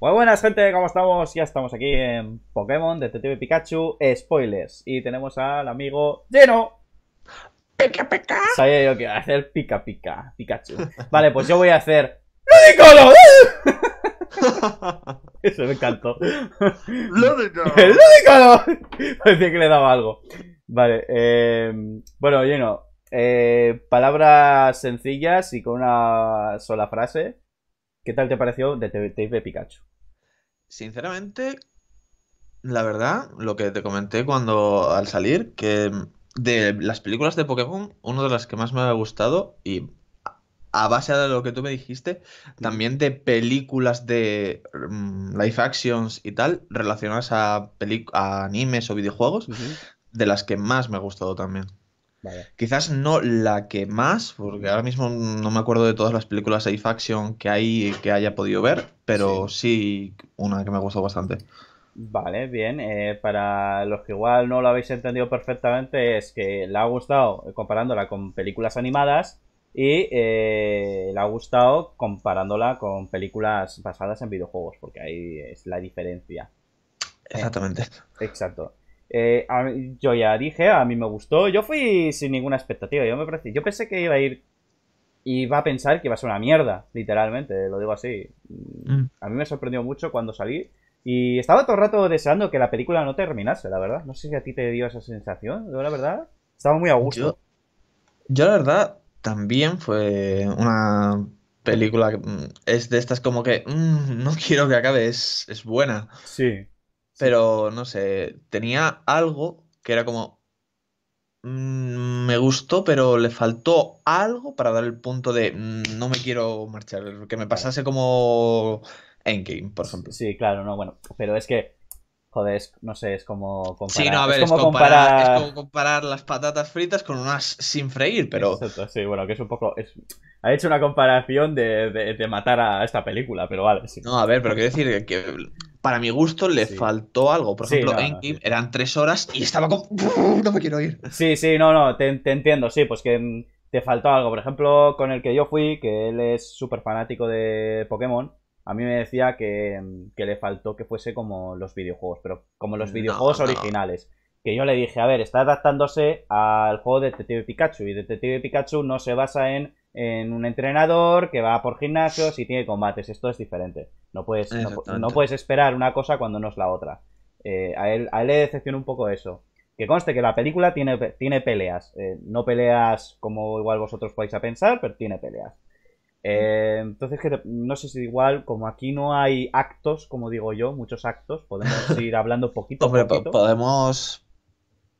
Muy buenas gente, ¿cómo estamos? Ya estamos aquí en Pokémon Detective Pikachu Spoilers y tenemos al amigo Lleno. Pica pica. Sabía yo que iba a hacer pica pica, Pikachu. Vale, pues yo voy a hacer ¡Ludicolo! Eso me encantó. ¡Ludicolo! ¡Ludicolo! Parecía que le daba algo. Vale, eh, bueno, Lleno, eh, palabras sencillas y con una sola frase. ¿Qué tal te pareció Detective de Pikachu? Sinceramente, la verdad, lo que te comenté cuando al salir, que de las películas de Pokémon, una de las que más me ha gustado y a base de lo que tú me dijiste, también de películas de mm, live actions y tal, relacionadas a, animes o videojuegos, de las que más me ha gustado también. Quizás no la que más, porque ahora mismo no me acuerdo de todas las películas de Faction que hay que haya podido ver, pero sí, una que me ha gustado bastante. Vale, bien. Eh, para los que igual no lo habéis entendido perfectamente, es que le ha gustado comparándola con películas animadas y eh, le ha gustado comparándola con películas basadas en videojuegos, porque ahí es la diferencia. Exactamente. exacto. Eh, yo ya dije, a mí me gustó. Yo fui sin ninguna expectativa. Yo me yo pensé que iba a ir. Y Iba a pensar que iba a ser una mierda, literalmente, lo digo así. Mm. A mí me sorprendió mucho cuando salí. Y estaba todo el rato deseando que la película no terminase, la verdad. No sé si a ti te dio esa sensación, la verdad. Estaba muy a gusto. Yo, la verdad, también fue una película. Mm, es de estas como que. Mm, no quiero que acabe, es, es buena. Sí pero no sé, tenía algo que era como, mm, me gustó, pero le faltó algo para dar el punto de, mm, no me quiero marchar, que me pasase como Endgame, por ejemplo. Sí, claro, no, bueno, pero es que joder, no sé, es como comparar. Sí, no, a ver, es como, comparar, las patatas fritas con unas sin freír, pero. sí, bueno, que es un poco. Ha hecho una comparación de, matar a esta película, pero vale. Sí. No, a ver, pero quiero decir que para mi gusto le faltó algo. Por ejemplo, eran tres horas y estaba como. No me quiero ir. Sí, sí, no, no, te, entiendo, sí, pues que mm, te faltó algo. Por ejemplo, con el que yo fui, que él es súper fanático de Pokémon, a mí me decía que, mm, le faltó que fuese como los videojuegos, pero como los videojuegos originales. Que yo le dije, a ver, está adaptándose al juego de Detective Pikachu y Detective Pikachu no se basa en en un entrenador que va por gimnasios y tiene combates. Esto es diferente. No puedes, no, puedes esperar una cosa cuando no es la otra. Eh, a, él, le decepciona un poco eso. Que conste que la película tiene, tiene peleas. Eh, no peleas como igual vosotros vais a pensar, pero tiene peleas. Eh, entonces, no sé si igual, como aquí no hay actos, como digo yo, muchos actos, podemos ir hablando poquito. Hombre, poquito. podemos,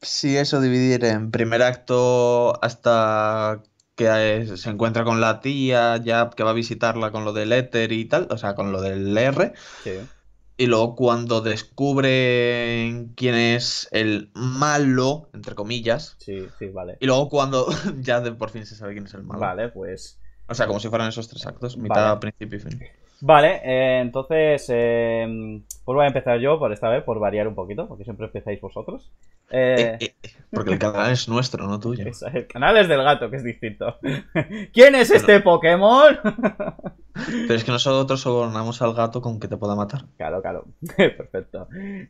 sí, eso, dividir en primer acto hasta que se encuentra con la tía, ya que va a visitarla con lo del éter y tal, o sea, con lo del R. Y luego cuando descubren quién es el malo, entre comillas. Sí, sí, vale. Y luego cuando ya de, por fin se sabe quién es el malo. Vale, pues. O sea, como si fueran esos tres actos, mitad, principio y fin. Vale, eh, entonces, eh, pues voy a empezar yo por esta vez, por variar un poquito, porque siempre empezáis vosotros. Eh, eh, porque el canal es nuestro, no tuyo. el canal es del gato, que es distinto. ¿Quién es este Pokémon? Pero es que nosotros sobornamos al gato con que te pueda matar. Claro, claro. Perfecto.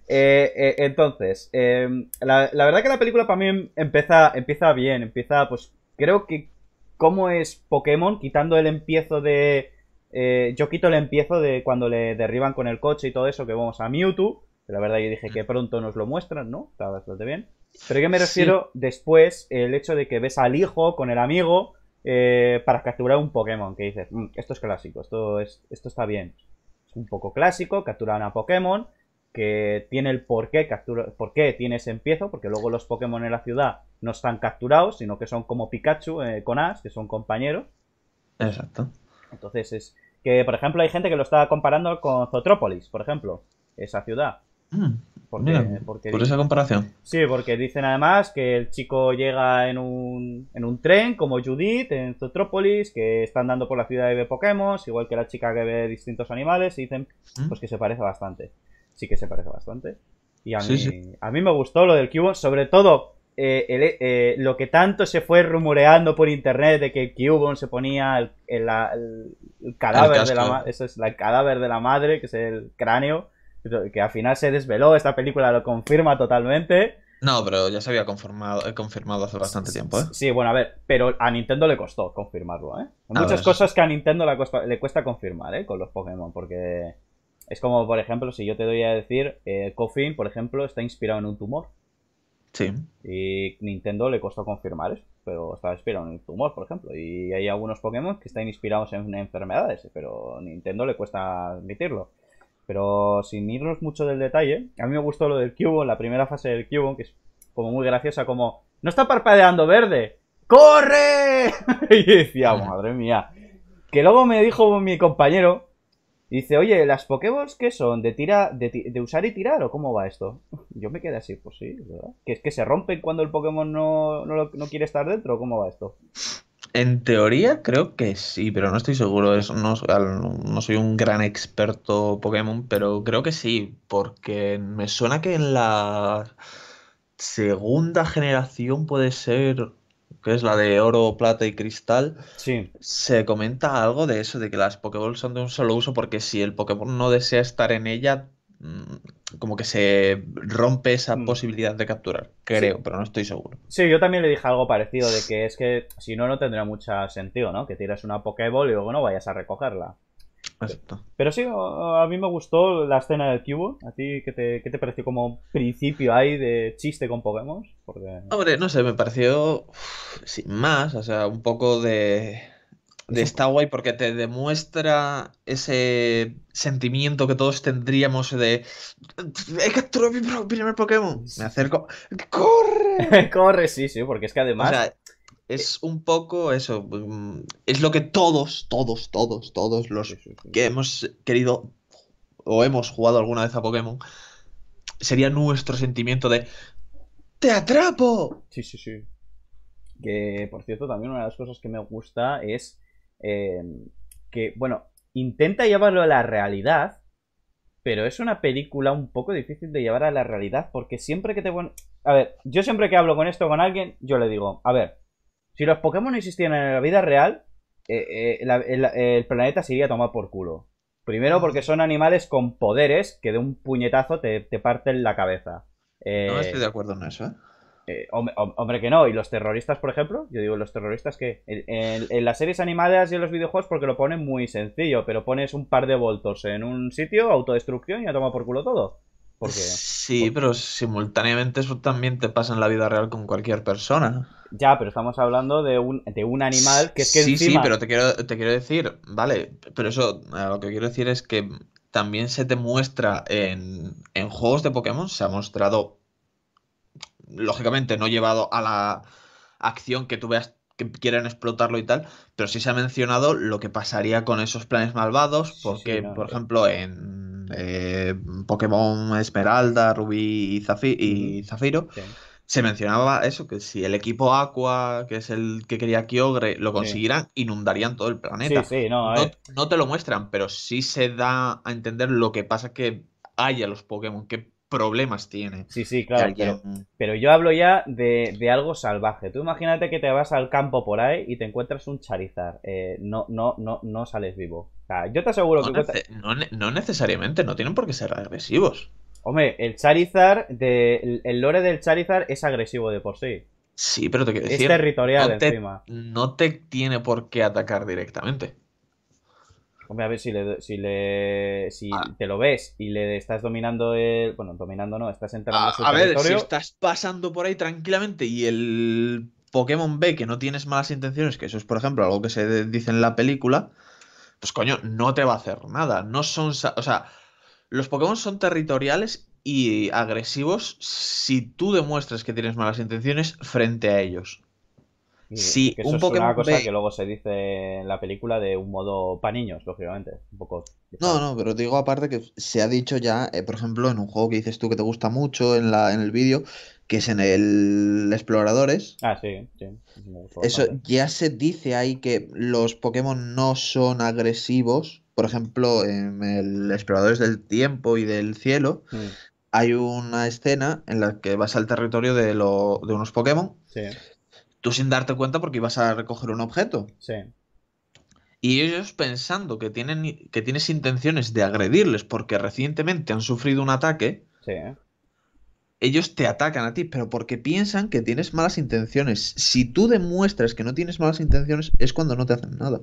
entonces, em, la, la, verdad que la película para mí em, empieza, empieza bien, empieza, pues, creo que como es Pokémon, quitando el empiezo de eh, yo quito el empiezo de cuando le derriban con el coche y todo eso, que vamos a Mewtwo. la verdad yo dije que pronto nos lo muestran, ¿no? Está bastante bien. Pero yo me refiero después el hecho de que ves al hijo con el amigo eh, para capturar un Pokémon. Que dices, mm, esto es clásico, esto, es, esto está bien. Es un poco clásico, capturar a Pokémon que tiene el porqué captura, por qué tiene ese empiezo, porque luego los Pokémon en la ciudad no están capturados, sino que son como Pikachu eh, con Ash, que son compañeros. Exacto. Entonces es que, por ejemplo, hay gente que lo está comparando con Zotrópolis, por ejemplo, esa ciudad. Mm, qué? por esa comparación. Sí, porque dicen además que el chico llega en un, en un tren como Judith en Zotrópolis, que está andando por la ciudad y ve Pokémon, igual que la chica que ve distintos animales, y dicen mm. pues que se parece bastante. Sí que se parece bastante. Y a mí, A me gustó lo del cubo, sobre todo eh, eh, lo que tanto se fue rumoreando por internet de que Cubon se ponía el, cadáver de la es cadáver de la madre, que es el cráneo, que al final se desveló, esta película lo confirma totalmente. No, pero ya se había confirmado, eh, confirmado hace bastante tiempo, Sí, bueno, a ver, pero a Nintendo le costó confirmarlo, ¿eh? muchas cosas que a Nintendo le cuesta, confirmar, Con los Pokémon, porque es como, por ejemplo, si yo te doy a decir, eh, Coffin, por ejemplo, está inspirado en un tumor. Sí. Y Nintendo le costó confirmar eso, pero estaba inspirado en el tumor, por ejemplo. Y hay algunos Pokémon que están inspirados en enfermedades, pero Nintendo le cuesta admitirlo. Pero sin irnos mucho del detalle, a mí me gustó lo del Cubone, la primera fase del Cubone, que es como muy graciosa, como, no está parpadeando verde, ¡corre! y decía, madre mía. Que luego me dijo mi compañero, Dice, oye, ¿las Pokéballs qué son? ¿De, tira, de, usar y tirar o cómo va esto? Yo me quedé así, pues sí, ¿verdad? ¿Que es que se rompen cuando el Pokémon no, quiere estar dentro cómo va esto? En teoría creo que sí, pero no estoy seguro. no, no, soy un gran experto Pokémon, pero creo que sí, porque me suena que en la segunda generación puede ser que es la de oro, plata y cristal, sí. se comenta algo de eso, de que las Pokéballs son de un solo uso, porque si el Pokémon no desea estar en ella, mm, como que se rompe esa mm. posibilidad de capturar, creo, pero no estoy seguro. Sí, yo también le dije algo parecido, de que es que si no, no tendría mucho sentido, ¿no? Que tiras una Pokéball y luego no vayas a recogerla. Pero sí, a mí me gustó la escena del cubo. ¿A ti qué te, pareció como principio ahí de chiste con Pokémon? Hombre, no sé, me pareció sin más, o sea, un poco de... De está guay porque te demuestra ese sentimiento que todos tendríamos de he capturado mi primer Pokémon. Me acerco. ¡Corre! Corre, sí, sí, porque es que además. Eh, es un poco eso. Mm, es lo que todos, todos, todos, todos los que hemos querido o hemos jugado alguna vez a Pokémon, sería nuestro sentimiento de ¡Te atrapo! Sí, sí, sí. Que, por cierto, también una de las cosas que me gusta es eh, que, bueno, intenta llevarlo a la realidad, pero es una película un poco difícil de llevar a la realidad porque siempre que te... A ver, yo siempre que hablo con esto con alguien, yo le digo, a ver, si los Pokémon existieran en la vida real, eh, eh, el, planeta se iría tomar por culo. Primero ah. porque son animales con poderes que de un puñetazo te, parten la cabeza. no eh, estoy de acuerdo en eso. Hombre, hombre, que no. ¿Y los terroristas, por ejemplo? Yo digo, ¿los terroristas que en, las series animadas y en los videojuegos porque lo ponen muy sencillo, pero pones un par de voltos en un sitio, autodestrucción y a tomar por culo todo. Porque, sí, pero simultáneamente eso también te pasa en la vida real con cualquier persona. Ya, pero estamos hablando de un, de un animal que es que. Sí, encima... sí, pero te quiero, te quiero decir, vale, pero eso, lo que quiero decir es que también se te muestra en, en juegos de Pokémon, se ha mostrado, lógicamente, no llevado a la acción que tú veas que quieren explotarlo y tal, pero sí se ha mencionado lo que pasaría con esos planes malvados, porque, por ejemplo, en eh, Pokémon Esmeralda, Rubí y, Zafi y Zafiro se mencionaba eso, que si el equipo Aqua, que es el que quería Kyogre, lo consiguieran, inundarían todo el planeta. Sí, sí, no, no, te lo muestran, pero sí se da a entender lo que pasa que hay a los Pokémon, qué problemas tienen. Sí, sí, claro. Pero, yo hablo ya de, algo salvaje. Tú imagínate que te vas al campo por ahí y te encuentras un Charizard. Eh, no, no, no, no sales vivo. O sea, yo te aseguro que... no, no necesariamente, no tienen por qué ser agresivos. Hombre, el Charizard, de, el lore del Charizard es agresivo de por sí. Sí, pero te quiero decir. Es territorial encima. No te tiene por qué atacar directamente. Hombre, a ver si le, si, ah. te lo ves y le estás dominando el. Bueno, dominando no, estás entrando ah, su a territorio. A ver, si estás pasando por ahí tranquilamente y el Pokémon ve que no tienes malas intenciones, que eso es, por ejemplo, algo que se dice en la película, pues coño, no te va a hacer nada. No son. O sea, los Pokémon son territoriales y agresivos si tú demuestras que tienes malas intenciones frente a ellos. Sí, si es una cosa que luego se dice en la película de un modo para niños, lógicamente. Un poco... No, no, pero te digo aparte que se ha dicho ya, eh, por ejemplo, en un juego que dices tú que te gusta mucho en, el vídeo, que es en el Exploradores. Ah, sí, sí. eso ya se dice ahí que los Pokémon no son agresivos por ejemplo, en el Exploradores del Tiempo y del Cielo, mm. hay una escena en la que vas al territorio de, unos Pokémon. Tú sin darte cuenta porque ibas a recoger un objeto. Sí. Y ellos pensando que, que tienes intenciones de agredirles porque recientemente han sufrido un ataque. Ellos te atacan a ti, pero porque piensan que tienes malas intenciones. Si tú demuestras que no tienes malas intenciones, es cuando no te hacen nada.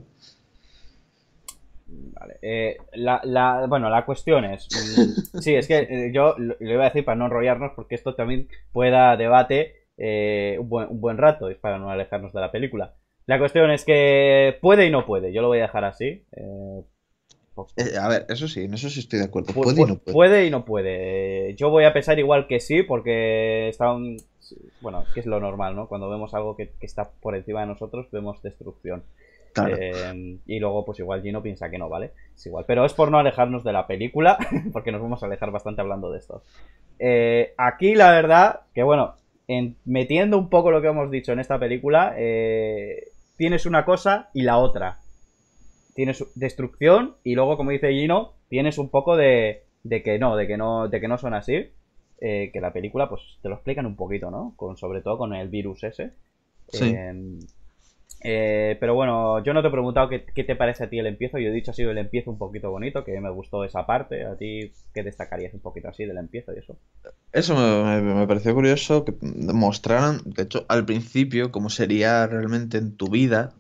Eh, la, bueno, la cuestión es. sí, es que eh, yo lo, iba a decir para no enrollarnos, porque esto también pueda debate eh, un, buen, un, buen, rato, Y para no alejarnos de la película. La cuestión es que puede y no puede, yo lo voy a dejar así. a ver, eso sí, en eso sí estoy de acuerdo. puede, y no puede. Yo voy a pensar igual que sí, porque está un. Bueno, que es lo normal, ¿no? Cuando vemos algo que está por encima de nosotros, vemos destrucción. Em, y luego, pues igual Gino piensa que no, ¿vale? Es igual. Pero es por no alejarnos de la película, porque nos vamos a alejar bastante hablando de esto. Eh, aquí, la verdad, que bueno, metiendo un poco lo que hemos dicho en esta película, eh, tienes una cosa y la otra. Tienes destrucción y luego, como dice Gino, tienes un poco de, de que no, de que no, de que no son así. Eh, que la película, pues te lo explican un poquito, ¿no? Con, sobre todo con el virus ese. Sí. Em, eh, pero bueno, yo no te he preguntado qué, te parece a ti el empiezo. Yo he dicho ha sido el empiezo un poquito bonito, que me gustó esa parte. ¿A ti qué destacarías un poquito así del empiezo y eso? Eso me, pareció curioso que mostraran, de hecho, al principio, cómo sería realmente en tu vida,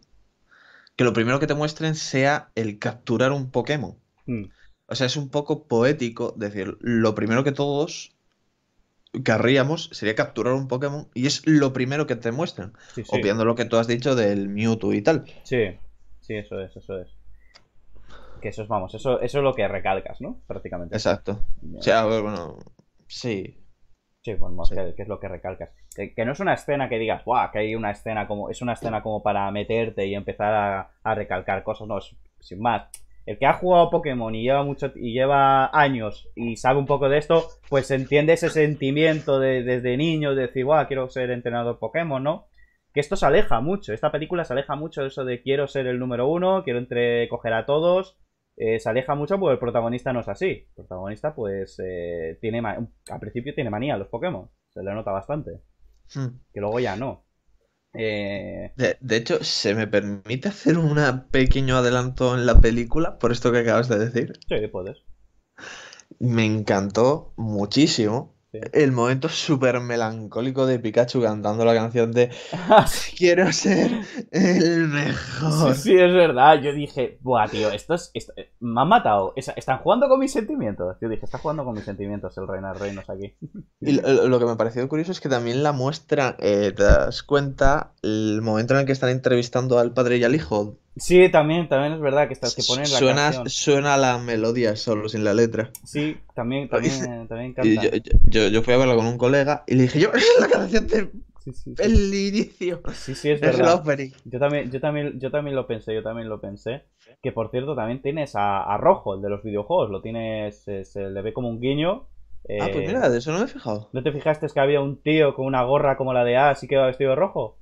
que lo primero que te muestren sea el capturar un Pokémon. Mm. O sea, es un poco poético decir, lo primero que todos querríamos sería capturar un Pokémon y es lo primero que te muestran, Copiando lo que tú has dicho del Mewtwo y tal. Sí, sí, eso es, eso es. Que eso es, vamos, eso, eso es lo que recalcas, ¿no? Prácticamente. Exacto. O sea, bueno, sí. Sí, bueno, pues Que, es lo que recalcas. Que, no es una escena que digas, guau, que hay una escena como, es una escena como para meterte y empezar a, a recalcar cosas, no, sin más el que ha jugado Pokémon y lleva mucho y lleva años y sabe un poco de esto, pues entiende ese sentimiento de, desde niño de decir, guau, quiero ser entrenador Pokémon, ¿no? Que esto se aleja mucho, esta película se aleja mucho de eso de quiero ser el número uno, quiero entre coger a todos. Eh, se aleja mucho porque el protagonista no es así. El protagonista, pues, eh, tiene al principio tiene manía a los Pokémon. Se le nota bastante. Hmm. Que luego ya no. Eh, de, hecho, ¿se me permite hacer un pequeño adelanto en la película por esto que acabas de decir? Sí, puedes. Me encantó muchísimo el momento súper melancólico de Pikachu cantando la canción de ah, Quiero ser el mejor. Sí, sí, es verdad. Yo dije, buah, tío, esto es eh, me han matado. están jugando con mis sentimientos. Yo dije, está jugando con mis sentimientos el Reinar Reinos aquí. Y lo, que me pareció curioso es que también la muestra, eh, te das cuenta, el momento en el que están entrevistando al padre y al hijo Sí, también, también es verdad que estás que ponen la suena, canción. Suena la melodía solo, sin la letra. Sí, también, también, también yo, fui a verlo con un colega y le dije, yo, es la canción del el inicio. Sí, sí, es, verdad. Yo también, yo, también, yo también lo pensé, yo también lo pensé. Que por cierto, también tienes a, Rojo, el de los videojuegos, lo tienes, eh, se le ve como un guiño. ah, pues eh, mira, de eso no me he fijado. ¿No te fijaste que había un tío con una gorra como la de A, ah, así que va vestido de rojo?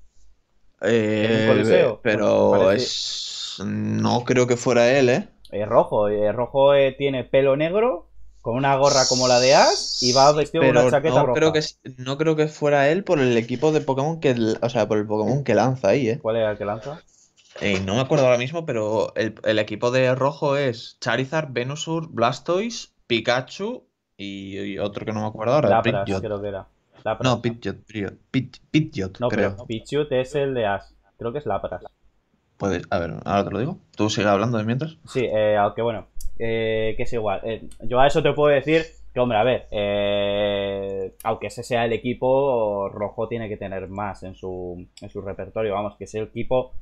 Eh, pues, pero es... no creo que fuera él, ¿eh? Es rojo. El rojo eh, tiene pelo negro, con una gorra como la de Ash y va vestido con una chaqueta roja. Creo que, no creo que fuera él por el equipo de Pokémon que. O sea, por el Pokémon que lanza ahí, ¿eh? ¿Cuál era el que lanza? Eh, no me acuerdo ahora mismo, pero el, equipo de rojo es Charizard, Venusur, Blastoise, Pikachu y, otro que no me acuerdo ahora. creo que era. No, Pidgeot. no, creo. Pero, no, es el de as Creo que es Lapras. Puedes, a ver, ahora te lo digo. ¿Tú sigues hablando de mientras? Sí, eh, aunque bueno, eh, que es igual. Eh, yo a eso te puedo decir que, hombre, a ver, aunque ese sea el equipo, Rojo tiene que tener más en su, en su repertorio. Vamos, que sea el equipo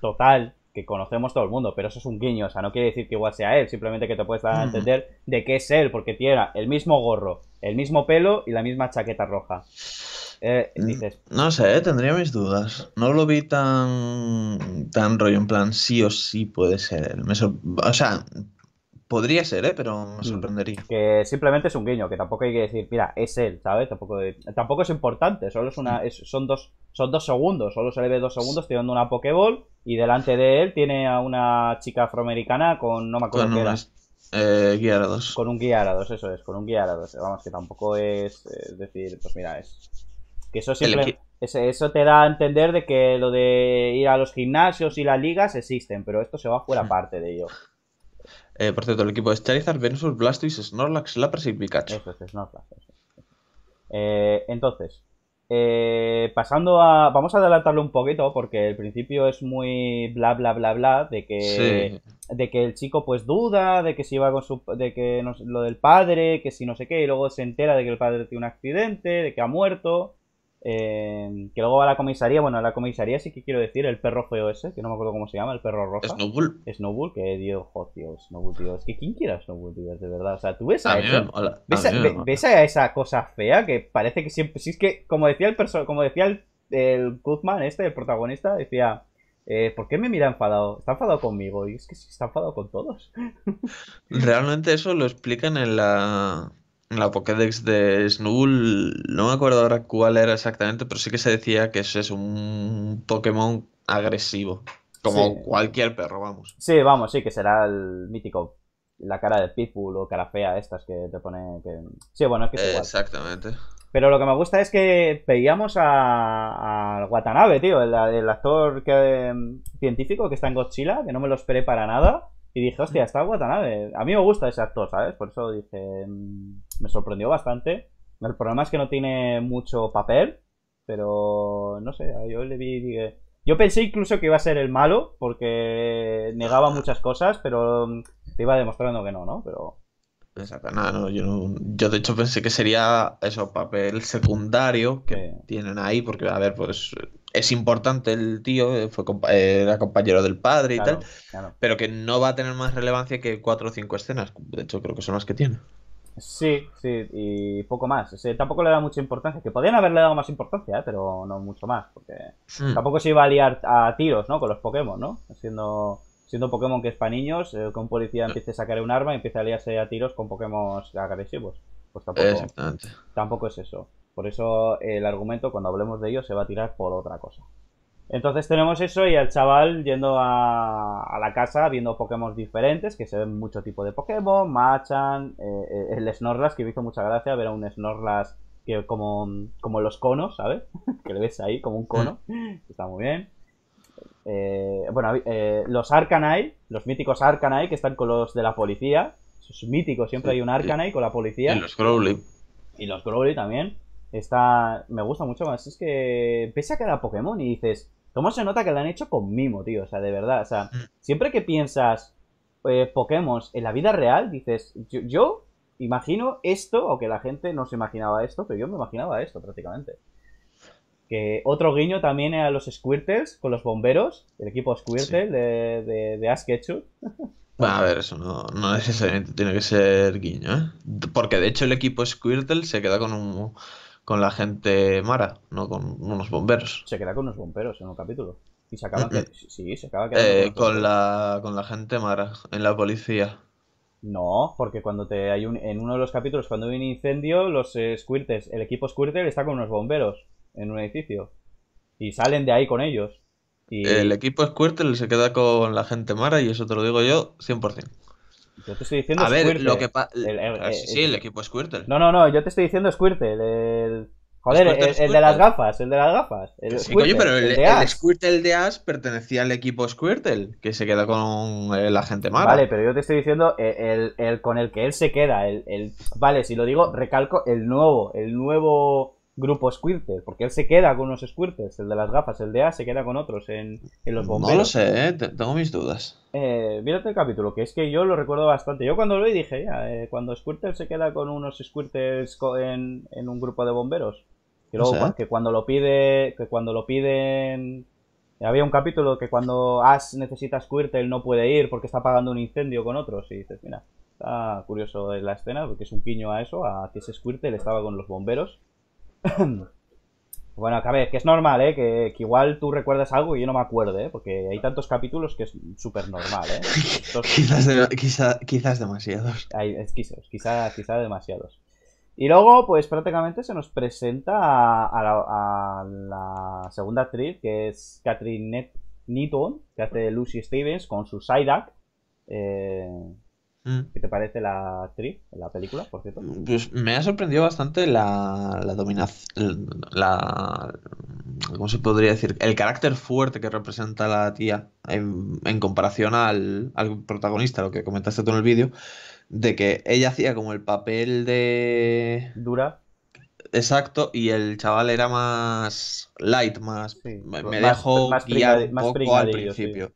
total que conocemos todo el mundo, pero eso es un guiño, o sea, no quiere decir que igual sea él, simplemente que te puedes dar a entender de qué es él, porque tiene el mismo gorro, el mismo pelo y la misma chaqueta roja. Eh, mm, No sé, eh, tendría mis dudas. No lo vi tan, tan rollo, en plan, sí o sí puede ser él. O sea, Podría ser, ¿eh? pero me mm. sorprendería. Que simplemente es un guiño, que tampoco hay que decir, mira, es él, ¿sabes? Tampoco, tampoco es importante, solo es una, mm. son, dos, son dos segundos, solo se le ve dos segundos tirando una Pokéball y delante de él tiene a una chica afroamericana con, no me acuerdo con qué era. Eh, Con un Gyarados, eso es, con un Gyarados Vamos, que tampoco es eh, decir, pues mira, es... Que eso simplemente... Eso te da a entender de que lo de ir a los gimnasios y las ligas existen, pero esto se va fuera mm. parte de ello. Eh, por cierto, el equipo es Charizard, Venusaur, Blastoise, Snorlax, la y Pikachu. Eh, entonces, eh, pasando a. Vamos a adelantarlo un poquito, porque el principio es muy bla bla bla bla. De que. De que el chico pues duda, de que si va con su. de que lo del padre, que si no sé qué, y luego se entera de que el padre tiene un accidente, de que ha muerto. Em, que luego va a la comisaría. Bueno, a la comisaría sí que quiero decir el perro feo ese, que no me acuerdo cómo se llama, el perro rojo. Snowball. Snowball, que dios, jo, tío, Snowball, tío. Es que ¿quién quiere a Snowball, tío? De verdad, o sea, tú ves a, esa, ves, ves esa cosa fea que parece que siempre. Si es que, como decía el perso como decía el, el este, el protagonista, decía. Eh, ¿Por qué me mira enfadado? ¿Está enfadado conmigo? Y es que sí, está enfadado con todos. Realmente eso lo explican en la, la Pokédex de Snubbull, no me acuerdo ahora cuál era exactamente, pero sí que se decía que ese es un Pokémon agresivo. Como cualquier perro, vamos. Sí, vamos, sí, que será el mítico. La cara de Pitbull o cara fea, estas que te pone. Sí, bueno, es que Exactamente. Pero lo que me gusta es que pedíamos a, a Watanabe, tío, el, actor que, científico que está en Godzilla, que no me lo esperé para nada. Y dije, hostia, está Watanabe. A mí me gusta ese actor, ¿sabes? Por eso dije, mm, me sorprendió bastante. El problema es que no tiene mucho papel, pero no sé, yo le vi y dije... Yo pensé incluso que iba a ser el malo, porque negaba muchas cosas, pero mm, te iba demostrando que no, ¿no? Pero... Exacto, nada, yo, de hecho pensé que sería eso, papel secundario que tienen ahí, porque a ver, pues es importante el tío, eh, fue eh, era compañero del padre y tal, pero que no va a tener más relevancia que cuatro o cinco escenas. De hecho, creo que son las que tiene. Sí, sí, y poco más. tampoco le da mucha importancia, que podrían haberle dado más importancia, eh, pero no mucho más, porque hmm. tampoco se iba a liar a tiros, ¿no? Con los Pokémon, ¿no? Siendo, siendo Pokémon que es para niños, que un policía empiece a sacar un arma y empiece a liarse a tiros con Pokémon agresivos. Pues tampoco, tampoco es eso. Por eso el argumento, cuando hablemos de ello, se va a tirar por otra cosa. Entonces tenemos eso y al chaval yendo a, la casa viendo Pokémon diferentes, que se ven mucho tipo de Pokémon, Machan, eh, eh, el Snorlax, que me hizo mucha gracia ver a un Snorlax que como, como los conos, ¿sabes? que le ves ahí como un cono, está muy bien. Eh, bueno, eh, los Arcanine, los míticos Arcanine que están con los de la policía, esos míticos, siempre hay un Arcanine con la policía. Y los Crowley. Y los Crowley también. Está, me gusta mucho más. Es que pese a era Pokémon y dices, ¿cómo se nota que la han hecho con mimo, tío? O sea, de verdad. O sea, mm. siempre que piensas eh, Pokémon en la vida real, dices, yo, imagino esto, aunque la gente no se imaginaba esto, pero yo me imaginaba esto prácticamente. Que otro guiño también a los Squirtles con los bomberos, el equipo Squirtle de, de, de Bueno, a ver, eso no, no, necesariamente tiene que ser guiño, ¿eh? Porque de hecho el equipo Squirtle se queda con un, con la gente Mara, no con unos bomberos. Se queda con unos bomberos en un capítulo. Y se acaba, que... sí, se acaba quedando eh, con, la, con la gente Mara, en la policía. No, porque cuando te hay un, en uno de los capítulos, cuando hay un incendio, los el equipo Squirtle está con unos bomberos en un edificio. Y salen de ahí con ellos. Y... El equipo Squirtle se queda con la gente Mara y eso te lo digo yo 100%. Yo te estoy diciendo. A ver, lo que ah, Sí, el equipo Squirtle. No, no, no, yo te estoy diciendo Squirtle. Joder, el, de las gafas, el de las gafas. El sí, pero el, Squirtle de Ash pertenecía al equipo Squirtle, que se queda con eh, la gente mala. Vale, pero yo te estoy diciendo el, con el que él se queda. El, vale, si lo digo, recalco el nuevo, el nuevo grupo squirtle, porque él se queda con unos squirtles el de las gafas, el de A se queda con otros en, en los bomberos. No lo sé, eh, tengo mis dudas. Eh, mírate el capítulo, que es que yo lo recuerdo bastante. Yo cuando lo vi dije, eh, cuando Squirtle se queda con unos squirtles en, en un grupo de bomberos. Que, que cuando lo pide, que cuando lo piden había un capítulo que cuando Ash necesita Squirtle no puede ir porque está apagando un incendio con otros. Y dices, mira, está curioso la escena porque es un piño a eso, a que ese Squirtle estaba con los bomberos bueno, a ver, que es normal, ¿eh? Que, igual tú recuerdas algo y yo no me acuerdo, ¿eh? Porque hay tantos capítulos que es súper normal, ¿eh? quizás, demasiados. quizás, demasiados. Y luego, pues prácticamente se nos presenta a, la, segunda actriz, que es Catherine Newton, que hace Lucy Stevens, con su Psyduck. Eh, Mm. ¿Qué te parece la actriz, la película, por cierto? Pues me ha sorprendido bastante la, dominación, la, ¿cómo se podría decir? El carácter fuerte que representa la tía en, comparación al, protagonista, lo que comentaste tú en el vídeo, de que ella hacía como el papel de... Dura. Exacto, y el chaval era más light, más... me, pues dejó más guiar al principio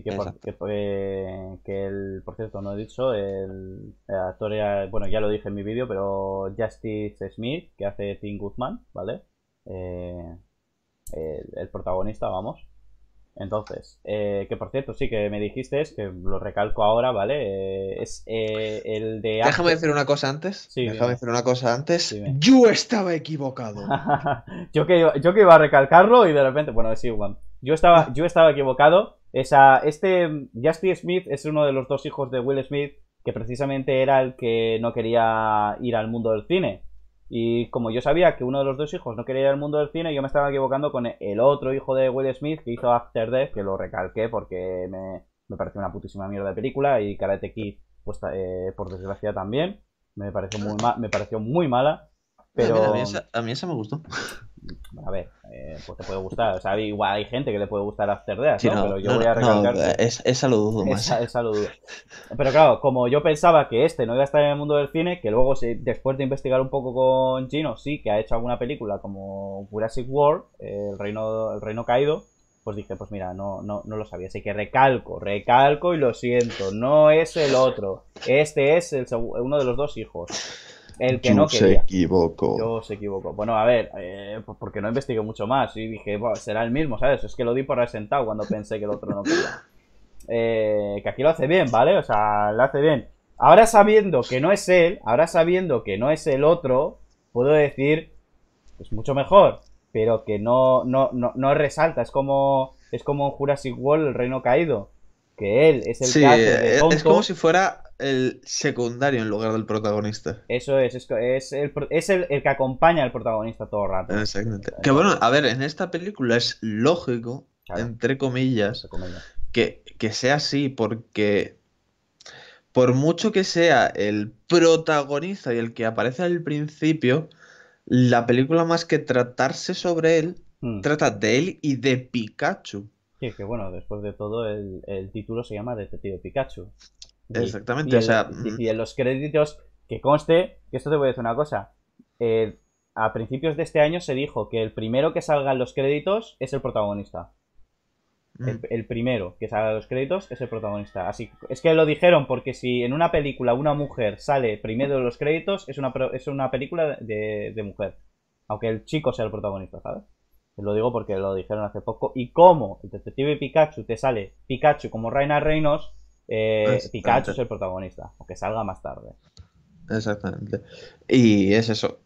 que por, el, por cierto, no he dicho, el, actor, bueno, ya lo dije en mi vídeo, pero Justice Smith, que hace Tim Guzmán, ¿vale? Eh, el, protagonista, vamos. Entonces, eh, que por cierto, sí que me dijiste, es que lo recalco ahora, ¿vale? Eh, es el de. Déjame decir una cosa antes. Déjame decir una cosa antes. yo estaba equivocado. yo, que, yo que iba a recalcarlo y de repente, bueno, es igual. Yo estaba, yo estaba equivocado esa, este Justin Smith es uno de los dos hijos de Will Smith que precisamente era el que no quería ir al mundo del cine. Y como yo sabía que uno de los dos hijos no quería ir al mundo del cine, yo me estaba equivocando con el otro hijo de Will Smith que hizo After Death, que lo recalqué porque me, me pareció una putísima mierda de película y Karate Kid, pues eh, por desgracia también, me pareció muy, me pareció muy mala. Pero... a mí esa me gustó a ver, eh, pues te puede gustar. O igual hay gente que le puede gustar hacer Death, Pero yo voy a recalcar. Es, algo lo Pero claro, como yo pensaba que este no iba a estar en el mundo del cine, que luego, después de investigar un poco con Gino, sí que ha hecho alguna película como Jurassic World, eh, el, reino, el Reino Caído, pues dije, pues mira, no, no, no lo sabía. Así que recalco, recalco y lo siento. No es el otro. Este es el, uno de los dos hijos. El que Yo no se equivocó. Yo se equivoco Bueno, a ver, eh, pues porque no investigué mucho más y dije, será el mismo, ¿sabes? Es que lo di por resentado cuando pensé que el otro no quería. Eh, que aquí lo hace bien, ¿vale? O sea, lo hace bien. Ahora sabiendo que no es él, ahora sabiendo que no es el otro, puedo decir, Es mucho mejor, pero que no, no, no, resalta. Es como, es como Jurassic World, el reino caído que él es el eh, Es como si fuera el secundario en lugar del protagonista. Eso es, es, el, que acompaña al protagonista todo el rato. Exactamente. Que bueno, a ver, en esta película es lógico, entre comillas, Que, sea así, porque por mucho que sea el protagonista y el que aparece al principio, la película más que tratarse sobre él, hmm. trata de él y de Pikachu. Sí, que bueno, después de todo el, título se llama Detective Pikachu. Exactamente, o sea... Y, mm. en los créditos, que conste, que esto te voy a decir una cosa, eh, a principios de este año se dijo que el primero que salga en los créditos es el protagonista. Mm. El, primero que salga en los créditos es el protagonista. Así es que lo dijeron porque si en una película una mujer sale primero en los créditos, es una, es una película de, de mujer. Aunque el chico sea el protagonista, ¿sabes? Lo digo porque lo dijeron hace poco. Y como el detective Pikachu te sale Pikachu como Reina Reinos, eh, Pikachu es el protagonista, aunque salga más tarde. Exactamente. Y es eso.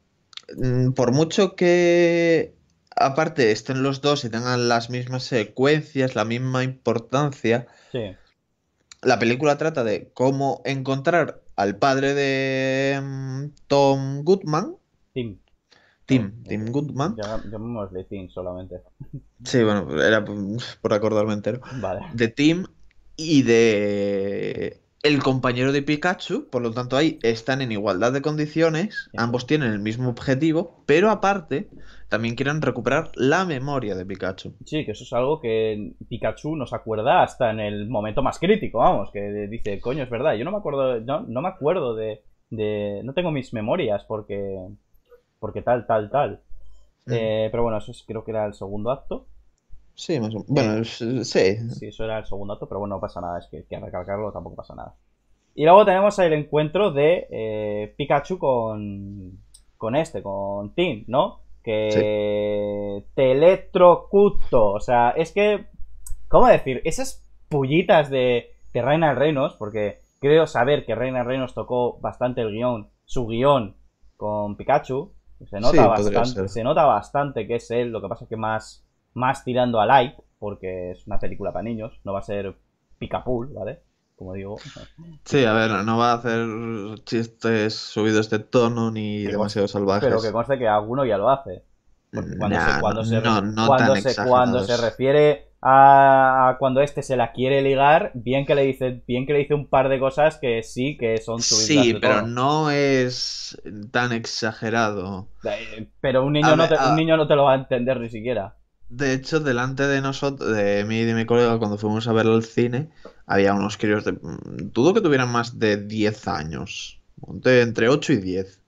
Mm, por mucho que aparte estén los dos y tengan las mismas secuencias, la misma importancia, la película trata de cómo encontrar al padre de mm, Tom Goodman. Tim, Tim Goodman. Llamémosle Tim solamente. Sí, bueno, era por acordarme entero. Vale. De Tim y de el compañero de Pikachu, por lo tanto ahí están en igualdad de condiciones, ambos tienen el mismo objetivo, pero aparte también quieren recuperar la memoria de Pikachu. Sí, que eso es algo que Pikachu nos acuerda hasta en el momento más crítico, vamos, que dice, coño, es verdad, yo no me acuerdo, no, me acuerdo de, de, no tengo mis memorias porque porque tal, tal, tal. Mm. Eh, pero bueno, eso creo que era el segundo acto. Sí, más o Bueno, eh, sí. Sí, eso era el segundo acto, pero bueno, no pasa nada, es que, que recalcarlo tampoco pasa nada. Y luego tenemos el encuentro de eh, Pikachu con, con este, con Tim, ¿no? Que sí. te electrocuto. O sea, es que, ¿cómo decir? Esas pullitas de, de Reina reinos porque creo saber que Reina del Reynos tocó bastante el guión, su guión con Pikachu. Se nota, bastante, se nota bastante que es él, lo que pasa es que más, más tirando a light, porque es una película para niños, no va a ser picapool, ¿vale? Como digo. Sí, a ver, no va a hacer chistes subidos de tono ni demasiado salvajes. Pero que conste que alguno ya lo hace. Mm, cuando, se, cuando, se, cuando se refiere a, cuando este se la quiere ligar, bien que le dice, bien que le dice un par de cosas que sí que son subidas. Sí, pero no es tan exagerado. Eh, pero un niño, no te, niño no te lo va a entender ni siquiera. De hecho, delante de nosotros, de mí y de mi colega, cuando fuimos a ver el cine, había unos críos de. Mm, dudo que tuvieran más de 10 años. Entre 8 y 10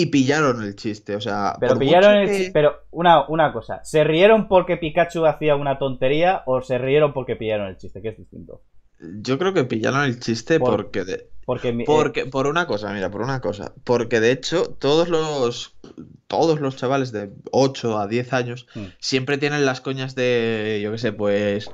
y pillaron el chiste, o sea... Pero pillaron el Pero una, una cosa, ¿se rieron porque Pikachu hacía una tontería o se rieron porque pillaron el chiste? Que es distinto. Yo creo que pillaron el chiste porque... Eh, porque, Por una cosa, mira, por una cosa. Porque de hecho todos los, todos los chavales de 8 a 10 años hmm. siempre tienen las coñas de, yo qué sé, pues...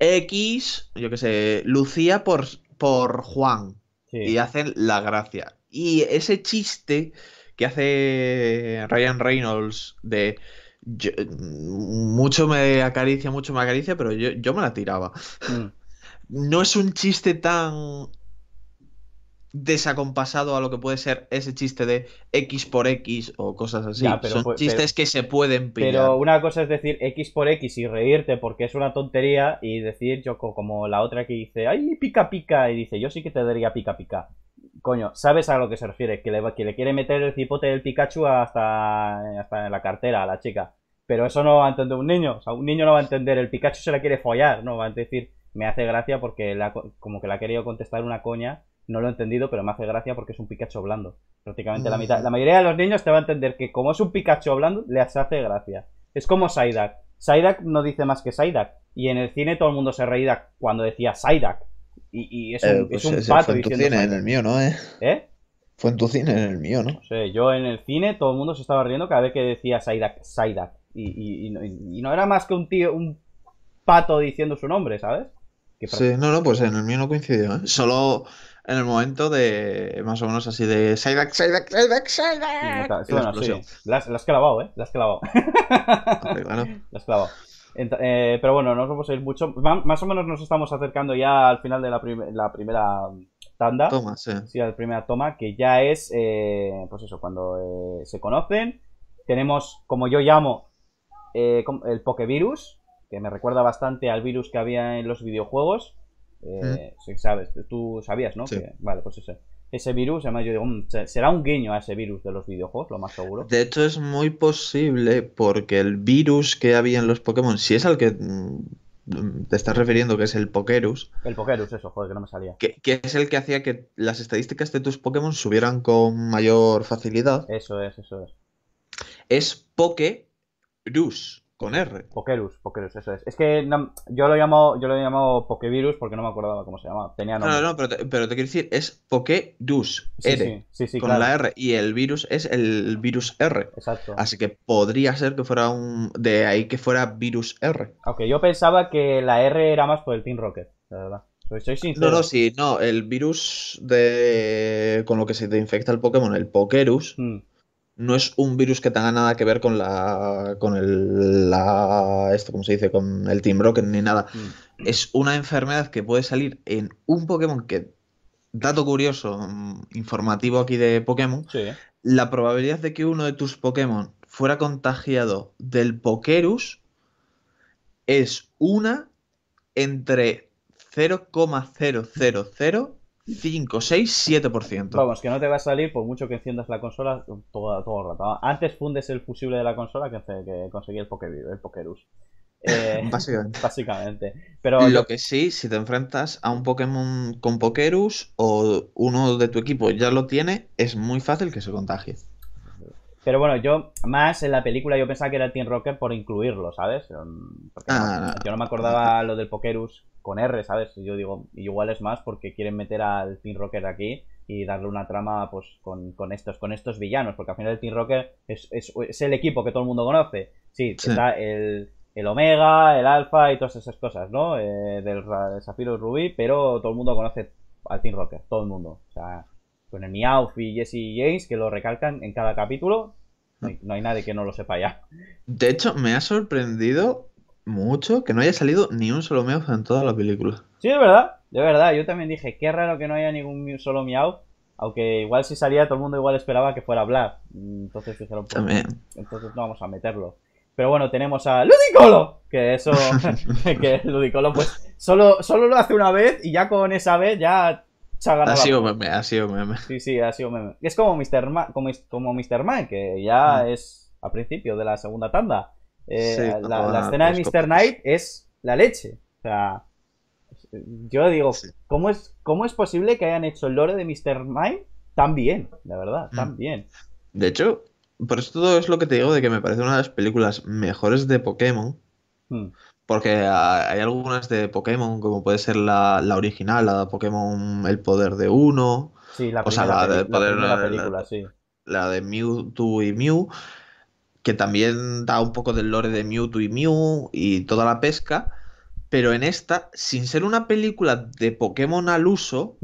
X, yo qué sé, Lucía por, por Juan. Y hacen la gracia. Y ese chiste que hace Ryan Reynolds de... mucho me acaricia, mucho me acaricia, pero yo, me la tiraba. Mm. No es un chiste tan desacompasado a lo que puede ser ese chiste de X por X o cosas así. Son chistes que se pueden Pero una cosa es decir X por X y reírte porque es una tontería y decir yo como la otra que dice, ay, pica pica y dice, yo sí que te daría pica pica coño, sabes a lo que se refiere, que le, quiere meter el cipote del Pikachu hasta, en la cartera a la chica. Pero eso no va a entender un niño, o sea, un niño no va a entender, el Pikachu se la quiere follar, no va a decir, me hace gracia porque como que le ha querido contestar una coña, no lo he entendido, pero me hace gracia porque es un Pikachu blando. Prácticamente la mm. mitad, la mayoría de los niños te va a entender que como es un Pikachu blando, le hace gracia. Es como Psyduck. Psyduck no dice más que Psyduck. Y en el cine todo el mundo se reía cuando decía Psyduck. Y, y es eh, un, pues pato fue en tu cine, en el mío, ¿no? Eh? eh? Fue en tu cine, en el mío, ¿no? Sí, yo en el cine todo el mundo se estaba riendo cada vez que decía Saidak, Saidak. Y, y, y, no, era más que un tío, un pato diciendo su nombre, ¿sabes? Sí, no, no, pues en el mío no coincidió. ¿eh? Solo en el momento de, más o menos así de Saidak, Saidak, Saidak, Saidak. no, La, clavado, ¿eh? La has clavado. Ah, la has clavado. Eh, pero bueno, no os vamos a ir mucho. Más o menos nos estamos acercando ya al final de la, primera mm, tanda. Toma, sí. Sí, la primera toma, que ya es, eh, pues eso, cuando eh, se conocen. Tenemos, como yo llamo, el Pokevirus, que me recuerda bastante al virus que había en los videojuegos. si Sabes, tú sabías, ¿no? vale, pues eso ese virus, además yo digo, mm, será un guiño a ese virus de los videojuegos, lo más seguro. De hecho es muy posible porque el virus que había en los Pokémon, si es al que mm, te estás refiriendo, que es el Pokerus. El Pokerus, eso, joder, que no me salía. Que, es el que hacía que las estadísticas de tus Pokémon subieran con mayor facilidad. Eso es, eso es. Es Pokerus. Con R. Pokerus, Pokerus, eso es. Es que yo lo llamo, yo llamo Pokevirus porque no me acordaba cómo se llamaba. Tenía No, no, pero te, pero te quiero decir, es Pokedus, sí, R, sí, sí, con la R. Y el virus es el virus R. Exacto. Así que podría ser que fuera un... De ahí que fuera virus R. Aunque yo pensaba que la R era más por el Team Rocket, la verdad. No, no, sí, no. El virus de... con lo que se te infecta el Pokémon, el Pokerus... Mm no es un virus que tenga nada que ver con la. con el. La, esto, ¿cómo se dice? Con el Team Rocket ni nada. Mm. Es una enfermedad que puede salir en un Pokémon que. Dato curioso, mm, informativo aquí de Pokémon. Sí. La probabilidad de que uno de tus Pokémon fuera contagiado del Pokerus es una entre 0,000 5, 6, 7%. Vamos, que no te va a salir por mucho que enciendas la consola todo, todo el rato. Antes fundes el fusible de la consola que, que el, el Pokerus. Eh, básicamente. básicamente. Pero lo que sí, si te enfrentas a un Pokémon con Pokerus o uno de tu equipo ya lo tiene, es muy fácil que se contagie. Pero bueno, yo más en la película yo pensaba que era Team Rocket por incluirlo, ¿sabes? Ah, yo no me acordaba lo del Pokerus con R, ¿sabes? Yo digo, igual es más porque quieren meter al Team Rocker aquí y darle una trama pues con, estos con estos villanos, porque al final el Team Rocker es, es, el equipo que todo el mundo conoce. Sí, está el, el, Omega, el Alpha y todas esas cosas, ¿no? Eh, del, Zafiro y Rubí, pero todo el mundo conoce al Team Rocker. todo el mundo. O sea, con el Meowth y Jesse y James que lo recalcan en cada capítulo, no hay nadie que no lo sepa ya. De hecho, me ha sorprendido mucho que no haya salido ni un solo meow en todas las películas. Sí, de verdad, de verdad. Yo también dije, qué raro que no haya ningún solo miau. Aunque igual si salía todo el mundo igual esperaba que fuera a hablar. Mm, entonces pues, entonces no vamos a meterlo. Pero bueno, tenemos a Ludicolo, que eso, que Ludicolo pues solo, solo lo hace una vez y ya con esa vez ya se ha ganado. Ha sido meme, ha sido meme. Sí, sí, ha sido meme. Es como Mr. Man, como, como Mr. Man, que ya mm. es a principio de la segunda tanda. Eh, la, escena de Mr. Knight es la leche. O sea, yo digo, ¿cómo, es, ¿cómo es posible que hayan hecho el lore de Mr. Knight tan bien? La verdad, mm. tan bien. De hecho, por eso todo es lo que te digo de que me parece una de las películas mejores de Pokémon. Mm. Porque hay algunas de Pokémon, como puede ser la, original, la de Pokémon El Poder de Uno. Sí, la la, de, la, poder, película, La de Mewtwo y Mew que también da un poco del lore de Mewtwo y Mew y toda la pesca, pero en esta, sin ser una película de Pokémon al uso,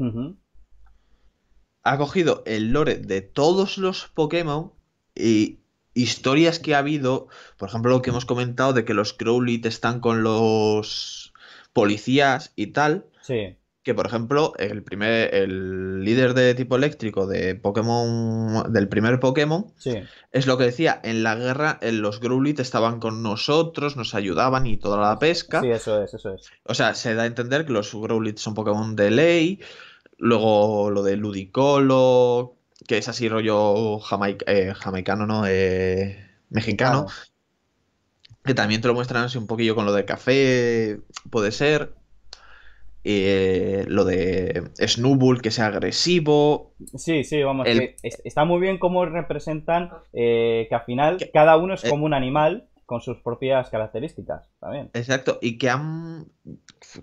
ha cogido el lore de todos los Pokémon y historias que ha habido, por ejemplo, lo que hemos comentado de que los Crowlit están con los policías y tal. Sí que, por ejemplo, el primer, el líder de tipo eléctrico de Pokémon, del primer Pokémon, es lo que decía, en la guerra eh, los Growlithe estaban con nosotros, nos ayudaban y toda la pesca. Sí, eso es, eso es. O sea, se da a entender que los Growlithe son Pokémon de ley, luego lo de Ludicolo, que es así rollo jamaica, eh, jamaicano, ¿no? Eh, mexicano. Que también te lo muestran así un poquillo con lo de café, puede ser. Eh, lo de Snowball que sea agresivo. Sí, sí, vamos. está muy bien cómo representan eh, que al final cada uno es eh, como un animal con sus propias características también. Exacto, y que han.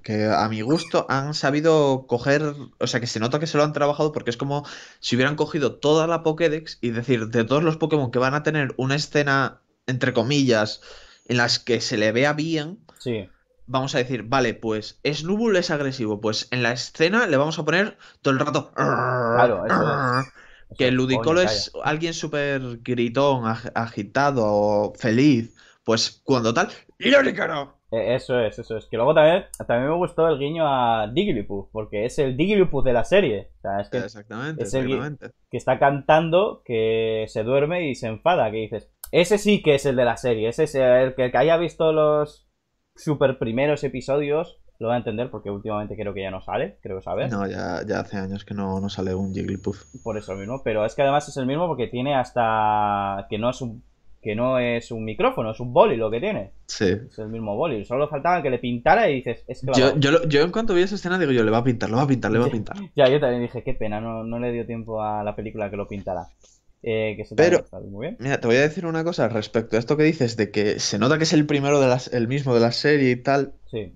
que a mi gusto han sabido coger. O sea, que se nota que se lo han trabajado porque es como si hubieran cogido toda la Pokédex y decir, de todos los Pokémon que van a tener una escena, entre comillas, en las que se le vea bien. Sí vamos a decir, vale, pues es es agresivo. Pues en la escena le vamos a poner todo el rato. Claro, eso Que Ludicolo es alguien súper gritón, agitado, feliz. Pues cuando tal, ¡Irónico! E, eso es, eso es. Que luego también, también me gustó el guiño a Digilipu, porque es el Digilipu de la serie. que exactamente, es exactamente. que está cantando, que se duerme y se enfada, que dices, ese sí que es el de la serie, ese es el que haya visto los, super primeros episodios lo va a entender porque últimamente creo que ya no sale, creo saber. No, ya, hace años que no, no sale un Jigglypuff. Por eso mismo, pero es que además es el mismo porque tiene hasta que no es un que no es un micrófono, es un boli lo que tiene. Sí. Es el mismo boli. Solo faltaba que le pintara y dices, es que yo, yo, yo, en cuanto vi esa escena digo yo, le va a pintar, le va a pintar, le va a pintar. ya, yo también dije, qué pena, no, no le dio tiempo a la película que lo pintara. Eh, que Pero, muy bien. mira, te voy a decir una cosa respecto a esto que dices de que se nota que es el primero de el mismo de la serie y tal. Sí.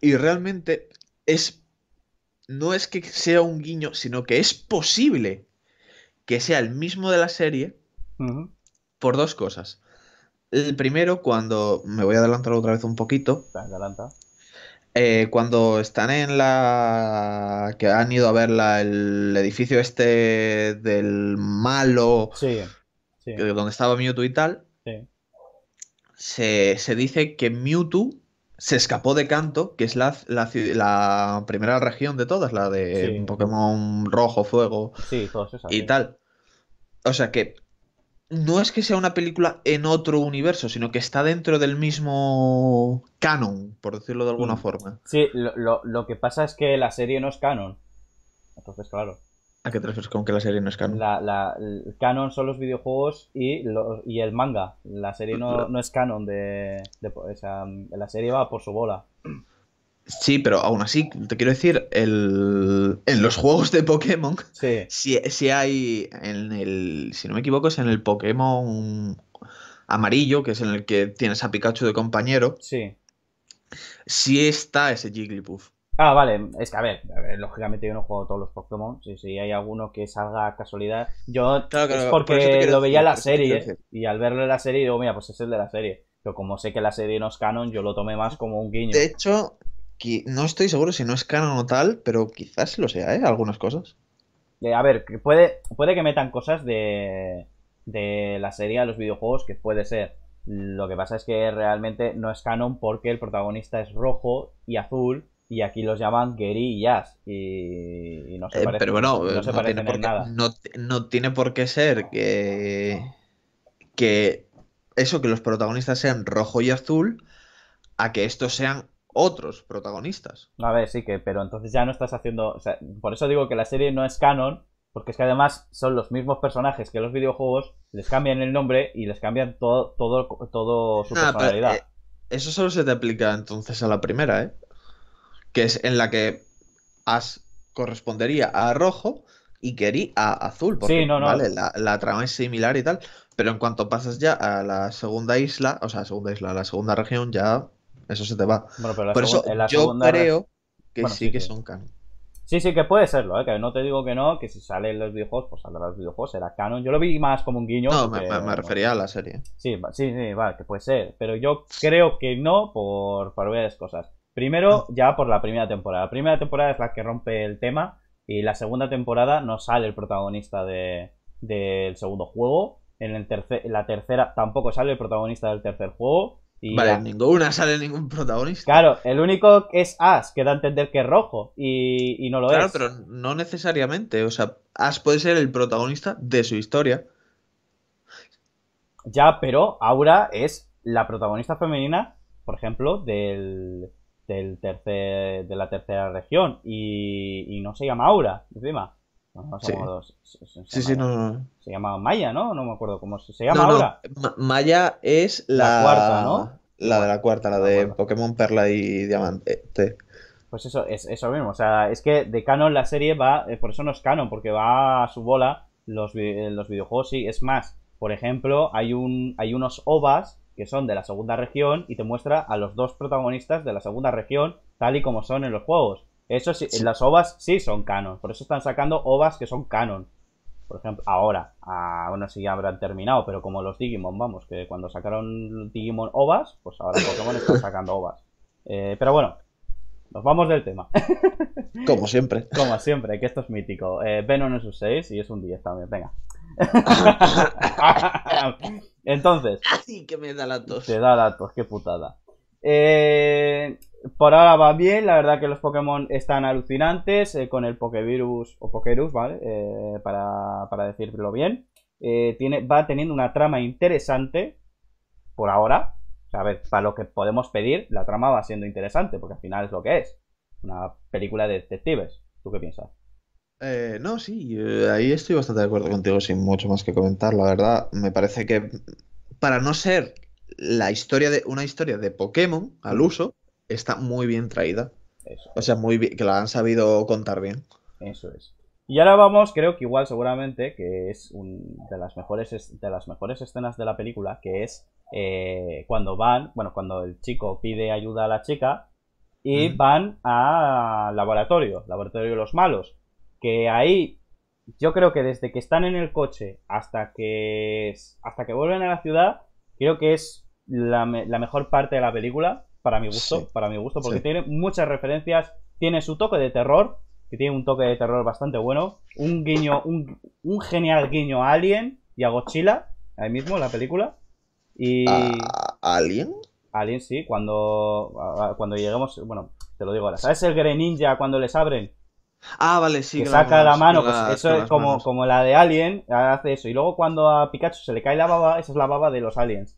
Y realmente es. No es que sea un guiño, sino que es posible que sea el mismo de la serie por dos cosas. El primero, cuando. Me voy a adelantar otra vez un poquito. Adelanta. Eh, cuando están en la. que han ido a ver el edificio este del malo. Sí, Donde estaba Mewtwo y tal. Se, dice que Mewtwo se escapó de Canto, que es la, primera región de todas, la de Pokémon rojo, fuego. y tal. O sea que no es que sea una película en otro universo, sino que está dentro del mismo canon, por decirlo de alguna mm. forma. Sí, lo, lo, que pasa es que la serie no es canon. Entonces, claro. ¿A qué te refieres con que la serie no es canon? La, la, el canon son los videojuegos y, y el manga. La serie no, es canon de, de, la serie va por su bola. Sí, pero aún así, te quiero decir, el, en los juegos de Pokémon, si, si, hay, en el, si no me equivoco, es en el Pokémon amarillo, que es en el que tienes a Pikachu de compañero. Sí. Si está ese Jigglypuff. Ah, vale, es que a ver, lógicamente yo no juego todos los Pokémon, si, hay alguno que salga a casualidad, yo es porque lo veía la serie y al verlo en la serie digo, mira, pues es el de la serie, pero como sé que la serie no es canon, yo lo tomé más como un guiño. De hecho, no estoy seguro si no es canon o tal, pero quizás lo sea, ¿eh? Algunas cosas. Eh, a ver, puede, puede que metan cosas de, de la serie a los videojuegos, que puede ser. Lo que pasa es que realmente no es canon porque el protagonista es rojo y azul y aquí los llaman Gary y y, no se eh, pero bueno, no, tiene nada. no, tiene por qué ser que, que eso, que los protagonistas sean rojo y azul, a que estos sean otros protagonistas. A ver, sí que, pero entonces ya no estás haciendo. O sea, por eso digo que la serie no es canon, porque es que además son los mismos personajes que los videojuegos, les cambian el nombre y les cambian todo, todo, todo su ah, personalidad. Eh, eso solo se te aplica entonces a la primera, ¿eh? Que es en la que As correspondería a rojo y Keri a azul. Porque, no, la, la trama es similar y tal. Pero en cuanto pasas ya a la segunda isla, o sea, segunda isla, a la segunda región, ya eso se te va. Bueno, pero Por eso yo creo que sí, que son canon. Sí, sí, que puede serlo, ¿eh? que no te digo que no, que si salen los videojuegos, pues saldrá los videojuegos, será canon. Yo lo vi más como un guiño. No, me, refería a la serie. Sí, sí, sí, vale, que puede ser. Pero yo creo que no por, por varias cosas. Primero, ya por la primera temporada. La primera temporada es la que rompe el tema y la segunda temporada no sale el protagonista del de, segundo juego. En el la tercera tampoco sale el protagonista del tercer juego vale, ninguna sale ningún protagonista. Claro, el único es Ash, que da a entender que es rojo y, no lo es. Claro, pero no necesariamente. O sea, Ash puede ser el protagonista de su historia. Ya, pero Aura es la protagonista femenina, por ejemplo, del, del tercer, de la tercera región y, y no se llama Aura, encima. Se, llama, Maya, ¿no? No me acuerdo cómo se, llama ahora. Maya es la... cuarta, ¿no? La de la cuarta, la, de Pokémon Perla y Diamante. Pues eso, es eso mismo. O sea, es que de canon la serie va. Eh, por eso no es canon, porque va a su bola. Los, eh, los videojuegos sí. Es más, por ejemplo, hay, un, hay unos OVAs que son de la segunda región y te muestra a los dos protagonistas de la segunda región tal y como son en los juegos. Eso sí, las ovas sí son canon. Por eso están sacando ovas que son canon. Por ejemplo, ahora. Aún bueno, sí, ya habrán terminado, pero como los Digimon, vamos, que cuando sacaron Digimon ovas, pues ahora Pokémon están sacando ovas. Eh, pero bueno, nos vamos del tema. Como siempre. Como siempre, que esto es mítico. Eh, Venom es un 6 y es un 10 también, venga. Entonces. Así ah, que me da la tos. Te da la tos, qué putada. Eh, por ahora va bien, la verdad que los Pokémon están alucinantes eh, con el Pokevirus o Pokerus, ¿vale? Eh, para, para, decirlo bien. Eh, tiene, va teniendo una trama interesante por ahora. O a ver, para lo que podemos pedir, la trama va siendo interesante, porque al final es lo que es. Una película de detectives. ¿Tú qué piensas? no, sí, ahí estoy bastante de acuerdo contigo, sin mucho más que comentar. La verdad, me parece que para no ser la historia de una historia de Pokémon al uso, está muy bien traída. O sea, muy bien, que la han sabido contar bien. Eso es. Y ahora vamos, creo que igual seguramente, que es un, de, las mejores, de las mejores escenas de la película, que es eh, cuando van, bueno, cuando el chico pide ayuda a la chica y van al laboratorio, laboratorio de los malos, que ahí yo creo que desde que están en el coche hasta que, hasta que vuelven a la ciudad, creo que es la mejor parte de la película, para mi gusto, para mi gusto, porque tiene muchas referencias, tiene su toque de terror, que tiene un toque de terror bastante bueno, un guiño, un, genial guiño a Alien y a Godzilla, ahí mismo, la película. Y... ¿A ¿Alien? Alien, sí, cuando, cuando lleguemos, bueno, te lo digo ahora. ¿Sabes el Greninja cuando les abren? Ah, vale, sí. Que saca la mano, pues, eso es como, como la de Alien, hace eso. Y luego cuando a Pikachu se le cae la baba, esa es la baba de los aliens.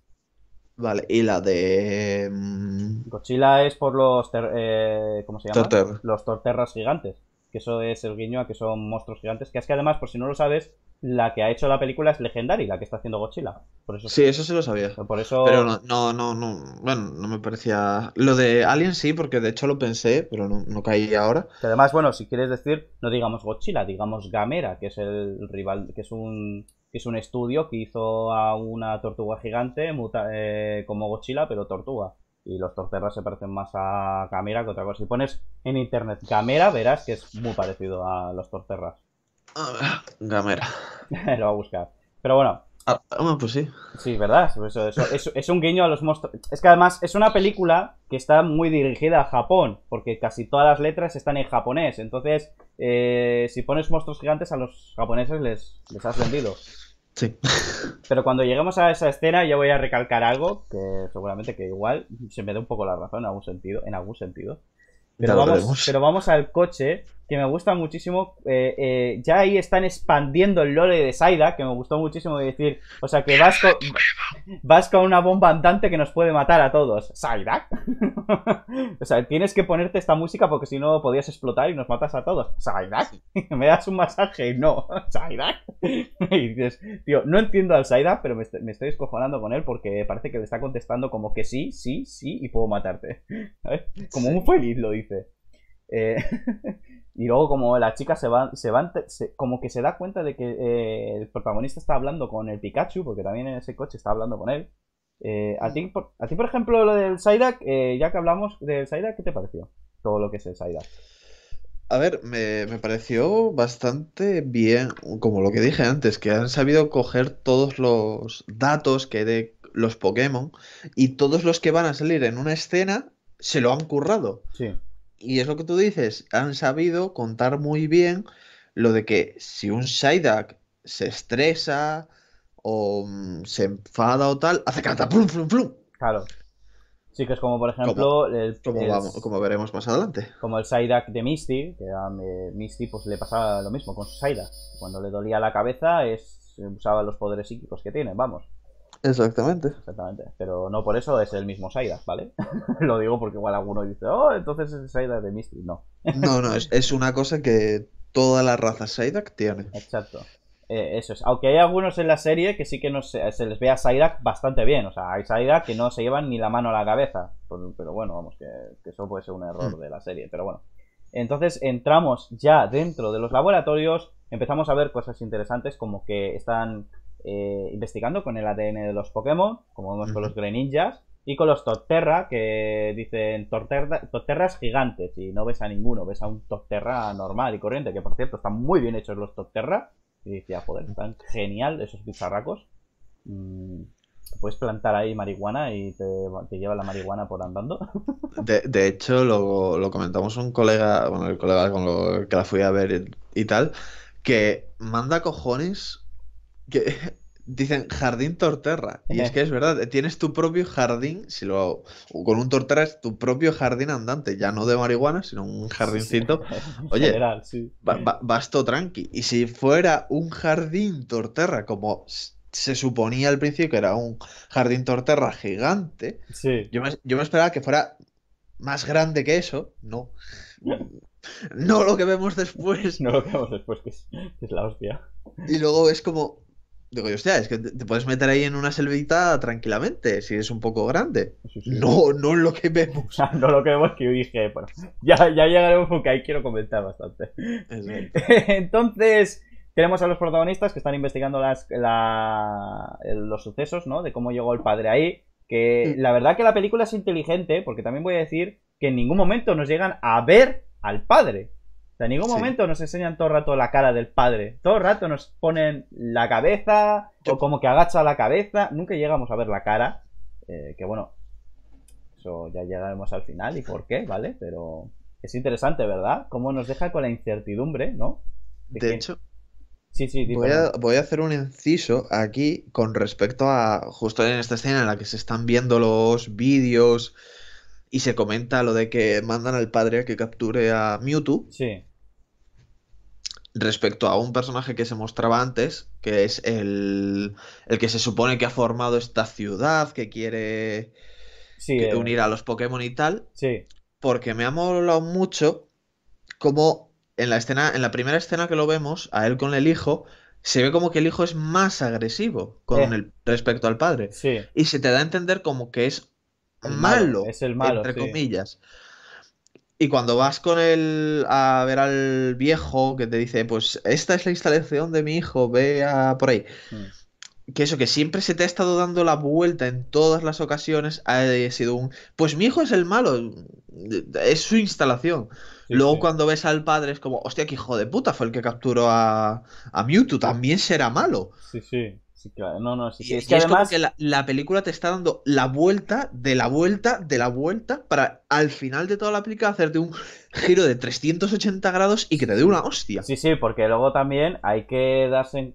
Vale, y la de. Mm, Godzilla es por los. Eh, ¿Cómo se llama? Los torterras gigantes. Que eso es el guiño a que son monstruos gigantes. Que es que además, por si no lo sabes, la que ha hecho la película es legendaria la que está haciendo Godzilla. Por eso sí, eso sí lo sabía. Por eso... Pero no, no, no, no, Bueno, no me parecía. Lo de Alien sí, porque de hecho lo pensé, pero no, no caí ahora. Que además, bueno, si quieres decir, no digamos Godzilla, digamos Gamera, que es el rival, que es un es un estudio que hizo a una tortuga gigante eh, como mochila, pero tortuga. Y los torterras se parecen más a Camera que otra cosa. Si pones en internet Camera, verás que es muy parecido a los torterras. Ah, Gamera. Lo va a buscar. Pero bueno. Ah, ah, pues sí. Sí, ¿verdad? es un guiño a los monstruos. Es que además es una película que está muy dirigida a Japón, porque casi todas las letras están en japonés. Entonces, eh, si pones monstruos gigantes, a los japoneses les, les has vendido. Pero cuando lleguemos a esa escena, yo voy a recalcar algo que seguramente que igual se me da un poco la razón en algún sentido. En algún sentido. Pero, pero vamos al coche que me gusta muchísimo. Eh, eh, ya ahí están expandiendo el lore de Saida, que me gustó muchísimo decir, o sea que vas con, vas una bomba andante que nos puede matar a todos. ¿Saida? o sea, tienes que ponerte esta música porque si no podías explotar y nos matas a todos. ¿Saida? ¿Me das un masaje? No. ¿Saida? y dices, tío, no entiendo al Saida, pero me, estoy escojonando con él porque parece que le está contestando como que sí, sí, sí y puedo matarte. Como un feliz lo dice. Eh, y luego como la chica se va, se va como que se da cuenta de que eh, el protagonista está hablando con el Pikachu, porque también en ese coche está hablando con él. Eh, a, ti, por, ejemplo, lo del Psyduck, eh, ya que hablamos del Psyduck, ¿qué te pareció? Todo lo que es el Psyduck. A ver, me, pareció bastante bien, como lo que dije antes, que han sabido coger todos los datos que de los Pokémon y todos los que van a salir en una escena se lo han currado. Sí. Y es lo que tú dices, han sabido contar muy bien lo de que si un Psyduck se estresa o mm, se enfada o tal, hace canta plum, plum, plum. Claro. Sí, que es como, por ejemplo, como, el, veremos más adelante. Como el Psyduck de Misty, que a eh, Misty pues, le pasaba lo mismo con su Psyduck. Cuando le dolía la cabeza es, usaba los poderes psíquicos que tiene, vamos. Exactamente. Exactamente. Pero no por eso es el mismo Saidas, ¿vale? Lo digo porque igual alguno dice, oh, entonces es Saidas de Mystery. No. no, no, es, una cosa que toda la raza Saidak tiene. Exacto. Eh, eso es. Aunque hay algunos en la serie que sí que no se, les ve a Saidak bastante bien. O sea, hay Saidak que no se llevan ni la mano a la cabeza. Pero, bueno, vamos, que, eso puede ser un error mm. de la serie. Pero bueno. Entonces entramos ya dentro de los laboratorios. Empezamos a ver cosas interesantes como que están eh, investigando con el ADN de los Pokémon, como vemos con los Greninjas, y con los Totterra, que dicen Totterras gigantes, y no ves a ninguno, ves a un Totterra normal y corriente, que por cierto están muy bien hechos los Totterra, y decía, ah, joder, están genial esos bicharracos. Mm, puedes plantar ahí marihuana y te, lleva la marihuana por andando. De, hecho, lo, comentamos un colega, bueno, el colega con que la fui a ver y tal, que manda cojones que dicen jardín torterra. Y es que es verdad, tienes tu propio jardín, si lo con un torterra es tu propio jardín andante, ya no de marihuana, sino un jardincito. Oye, general, sí. tranqui. Y si fuera un jardín torterra, como se suponía al principio que era un jardín torterra gigante, yo me, yo me esperaba que fuera más grande que eso, no. No lo que vemos después. No lo que vemos después, que es, la hostia. Y luego es como, Digo, hostia, es que te puedes meter ahí en una selvita tranquilamente, si es un poco grande. No, no, es lo que vemos. no lo que vemos, que yo dije, ya, llegaremos porque ahí quiero comentar bastante. Entonces, tenemos a los protagonistas que están investigando las, la, los sucesos, ¿no? De cómo llegó el padre ahí. Que la verdad que la película es inteligente, porque también voy a decir que en ningún momento nos llegan a ver al padre en ningún momento nos enseñan todo el rato la cara del padre. Todo el rato nos ponen la cabeza o como que agacha la cabeza. Nunca llegamos a ver la cara. Eh, que bueno, eso ya llegaremos al final y por qué, ¿vale? Pero es interesante, ¿verdad? Como nos deja con la incertidumbre, ¿no? De, hecho, Sí, sí, voy voy, a, hacer un inciso aquí con respecto a justo en esta escena en la que se están viendo los vídeos y se comenta lo de que mandan al padre a que capture a Mewtwo. Sí respecto a un personaje que se mostraba antes, que es el, el que se supone que ha formado esta ciudad, que quiere unir a los Pokémon y tal. Porque me ha molado mucho como en la escena, en la primera escena que lo vemos, a él con el hijo, se ve como que el hijo es más agresivo con eh. el, respecto al padre. Y se te da a entender como que es malo, Es el Entre comillas. Y cuando vas con él a ver al viejo que te dice, pues esta es la instalación de mi hijo, ve a por ahí. Hmm. Que eso, que siempre se te ha estado dando la vuelta en todas las ocasiones, ha sido un, pues mi hijo es el malo, es su instalación. Luego cuando ves al padre es como, hostia, que hijo de puta fue el que capturó a, a Mewtwo, también será malo. Sí, sí. Sí, claro. No, no, sí, es, que, que la, película te está dando la vuelta, de la vuelta, de la vuelta, para al final de toda la película hacerte un giro de 380 grados y que te dé una hostia. Sí, sí, porque luego también hay que darse, eh,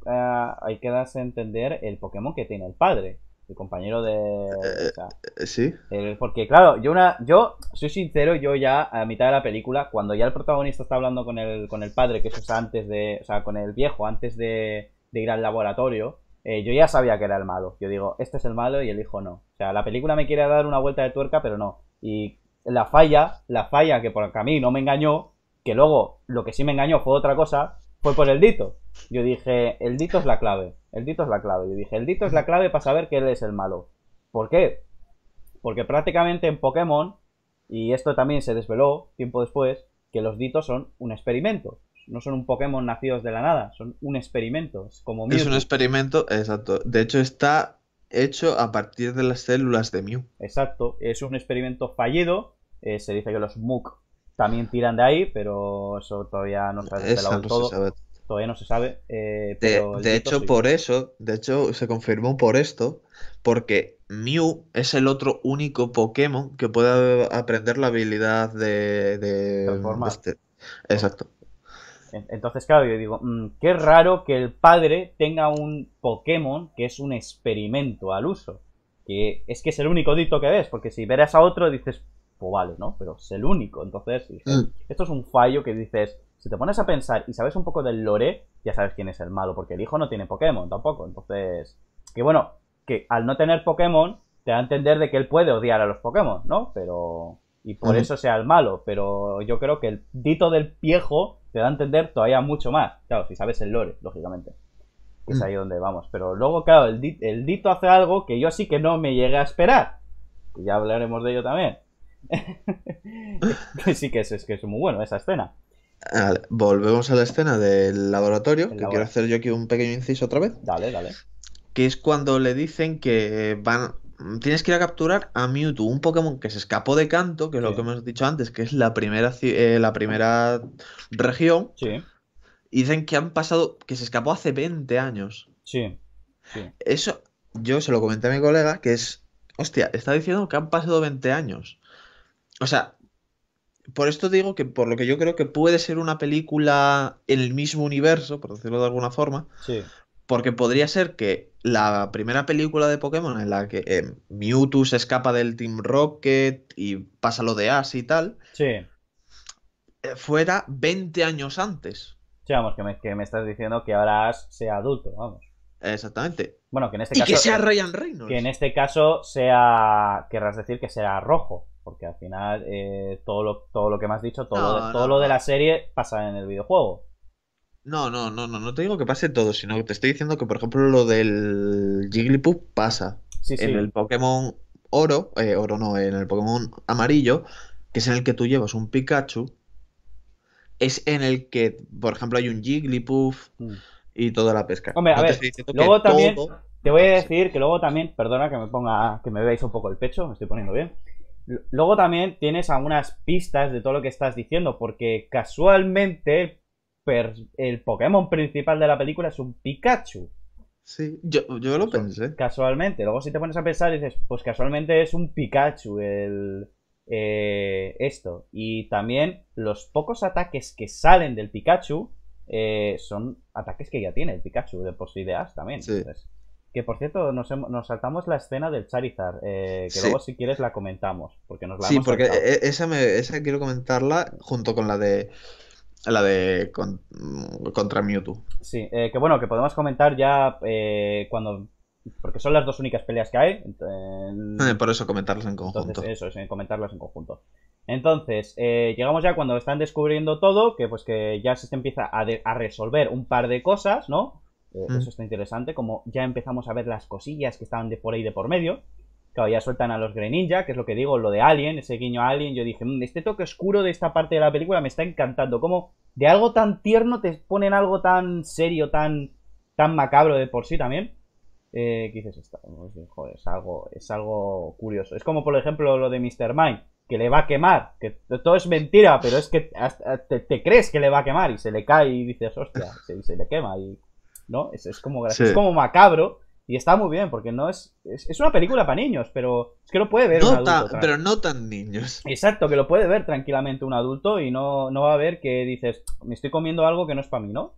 hay que darse a entender el Pokémon que tiene el padre. El compañero de. Eh, eh, sí. porque, claro, yo una. Yo soy sincero, yo ya a mitad de la película, cuando ya el protagonista está hablando con el, con el padre, que eso es antes de. O sea, con el viejo, antes de, de ir al laboratorio eh, yo ya sabía que era el malo. Yo digo, este es el malo y el hijo no. O sea, la película me quiere dar una vuelta de tuerca, pero no. Y la falla, la falla que por a mí no me engañó, que luego lo que sí me engañó fue otra cosa, fue por el dito. Yo dije, el dito es la clave, el dito es la clave. Yo dije, el dito es la clave para saber que él es el malo. ¿Por qué? Porque prácticamente en Pokémon, y esto también se desveló tiempo después, que los ditos son un experimento no son un Pokémon nacidos de la nada, son un experimento. Es, como es un experimento, exacto. De hecho, está hecho a partir de las células de Mew. Exacto, es un experimento fallido. Eh, se dice que los Mook también tiran de ahí, pero eso todavía no se todo. sabe. Todavía no se sabe. Eh, de, hecho, por eso, de hecho, se confirmó por esto, porque Mew es el otro único Pokémon que puede aprender la habilidad de. de... Este, exacto. Entonces, claro, yo digo, mm, qué raro que el padre tenga un Pokémon que es un experimento al uso. Que es que es el único dito que ves, porque si verás a otro dices, pues vale, ¿no? Pero es el único. Entonces, mm. esto es un fallo que dices, si te pones a pensar y sabes un poco del lore, ya sabes quién es el malo, porque el hijo no tiene Pokémon tampoco. Entonces, que bueno, que al no tener Pokémon, te da a entender de que él puede odiar a los Pokémon, ¿no? Pero y por eso sea el malo, pero yo creo que el dito del viejo te da a entender todavía mucho más, claro, si sabes el lore, lógicamente. Que es ahí donde vamos. Pero luego, claro, el, dito hace algo que yo sí que no me llegué a esperar. Y ya hablaremos de ello también. sí que es, que es muy bueno esa escena. Vale, volvemos a la escena del laboratorio, que quiero hacer yo aquí un pequeño inciso otra vez. Dale, dale. Que es cuando le dicen que van, Mm, tienes que ir a capturar a Mewtwo, un Pokémon que se escapó de Canto, que es lo que hemos dicho antes, que es la primera, eh, la primera región. Sí. Y dicen que han pasado, que se escapó hace 20 años. Eso, yo se lo comenté a mi colega, que es, hostia, está diciendo que han pasado 20 años. O sea, por esto digo que por lo que yo creo que puede ser una película en el mismo universo, por decirlo de alguna forma. Sí. Porque podría ser que la primera película de Pokémon en la que eh, Mewtwo se escapa del Team Rocket y pasa lo de Ash y tal, sí. Eh, fuera 20 años antes. Sí, vamos, que me, estás diciendo que ahora Ash sea adulto, vamos. Exactamente. Bueno, que en este y que sea eh, Ryan Reynolds. Que en este caso sea. Querrás decir que sea rojo. Porque al final, todo, lo, todo lo que me has dicho, todo, todo lo de la serie pasa en el videojuego. No, no, no, no, no te digo que pase todo, sino que te estoy diciendo que, por ejemplo, lo del Jigglypuff pasa. En el Pokémon Oro, eh, Oro no, en el Pokémon Amarillo, que es en el que tú llevas un Pikachu, es en el que, por ejemplo, hay un Jigglypuff mm. y toda la pesca. Hombre, a ver, luego también te voy a decir que luego también, perdona que me ponga, que me veáis un poco el pecho, me estoy poniendo bien. Luego también tienes algunas pistas de todo lo que estás diciendo, porque casualmente el Pokémon principal de la película es un Pikachu. Sí, yo, lo pensé. Casualmente. Luego si te pones a pensar dices, pues casualmente es un Pikachu el... Eh, esto. Y también los pocos ataques que salen del Pikachu eh, son ataques que ya tiene el Pikachu de por sí también. Sí. que por cierto, nos, saltamos la escena del Charizard, eh, que luego si quieres la comentamos, porque nos la Sí, porque e, e, esa, me, esa quiero comentarla junto con la de la de contra Mewtwo. Sí, eh, que bueno, que podemos comentar ya eh, cuando. Porque son las dos únicas peleas que hay. Eh, por eso comentarlas en conjunto. eso es, comentarlas en conjunto. Entonces, eh, llegamos ya cuando están descubriendo todo, que pues que ya se empieza a, resolver un par de cosas, ¿no? Mm. Eso está interesante, como ya empezamos a ver las cosillas que estaban de por ahí de por medio. Claro, ya sueltan a los Greninja, que es lo que digo, lo de Alien, ese guiño a Alien. Yo dije, mm, este toque oscuro de esta parte de la película me está encantando. Como de algo tan tierno te ponen algo tan serio, tan, tan macabro de por sí también. Eh, ¿Qué dices? es algo, es algo curioso. Es como, por ejemplo, lo de Mr. Mind, que le va a quemar. Que todo es mentira, pero es que te, crees que le va a quemar y se le cae y dices, hostia, se, le quema y... ¿No? Es, como, es como macabro, y está muy bien, porque no es, es, una película para niños, pero es que lo puede ver un adulto. pero no tan niños. Exacto, que lo puede ver tranquilamente un adulto y no, no va a ver que dices, me estoy comiendo algo que no es para mí, ¿no?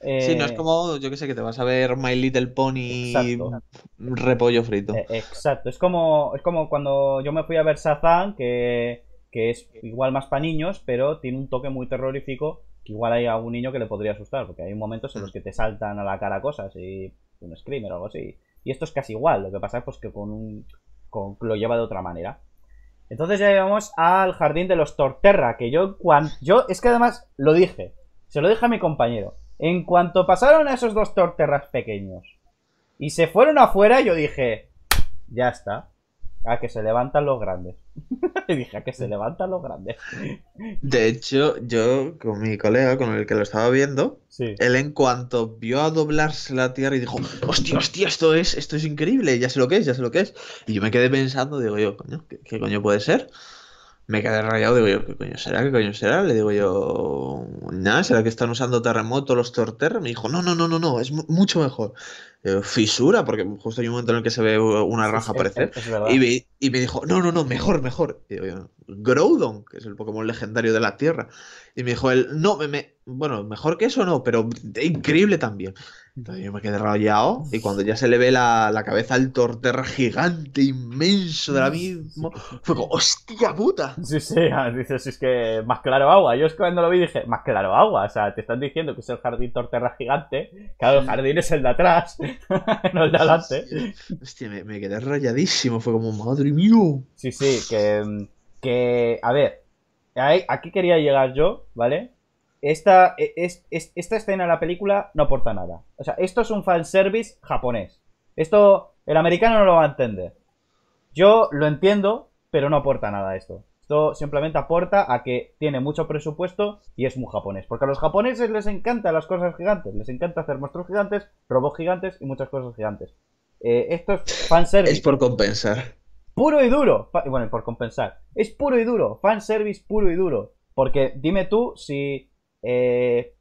Sí, no eh, es como, yo qué sé, que te vas a ver My Little Pony y repollo frito. Eh, exacto, es como, es como cuando yo me fui a ver Shazam, que, que es igual más para niños, pero tiene un toque muy terrorífico que igual hay algún niño que le podría asustar, porque hay momentos en los que te saltan a la cara cosas y un screamer o algo así. Y esto es casi igual, lo que pasa es pues, que con un, con, lo lleva de otra manera. Entonces ya llegamos al jardín de los Torterra, que yo, cuan, yo es que además lo dije, se lo dije a mi compañero. En cuanto pasaron a esos dos Torterras pequeños y se fueron afuera, yo dije, ya está. A que se levantan los grandes. dije, a que se levantan los grandes. De hecho, yo con mi colega, con el que lo estaba viendo, él en cuanto vio a doblarse la tierra y dijo, hostia, hostia, esto es, esto es increíble, ya sé lo que es, ya sé lo que es. Y yo me quedé pensando, digo yo, coño, qué coño puede ser? me quedé rayado, digo yo, ¿qué coño será? ¿Qué coño será? Le digo yo, nada, ¿será que están usando terremoto los torter? Me dijo, no, no, no, no, no, es mucho mejor. Eh, fisura, porque justo hay un momento en el que se ve una raja aparecer. y, me, dijo, no, no, no, mejor, mejor. Y yo, Groudon, que es el Pokémon legendario de la Tierra. Y me dijo él, no, bueno, mejor que eso no, pero increíble también. Entonces yo me quedé rayado y cuando ya se le ve la, cabeza al torterra gigante, inmenso de la misma, fue como, hostia puta. Sí, sí, dices, es que más claro agua. Yo es que cuando lo vi dije, más claro agua. O sea, te están diciendo que es el jardín torterra gigante. Claro, el jardín es el de atrás, no el de adelante. Hostia, me, quedé rayadísimo. Fue como, madre mío. Sí, sí, que, que a ver, aquí quería llegar yo, ¿vale? Esta, e, es, esta escena de la película no aporta nada. O sea, esto es un fanservice japonés. Esto el americano no lo va a entender. Yo lo entiendo, pero no aporta nada a esto. Esto simplemente aporta a que tiene mucho presupuesto y es muy japonés. Porque a los japoneses les encantan las cosas gigantes. Les encanta hacer monstruos gigantes, robots gigantes y muchas cosas gigantes. Eh, esto es fanservice. Es por compensar. Puro y duro. Bueno, por compensar. Es puro y duro. Fanservice puro y duro. Porque dime tú si eh,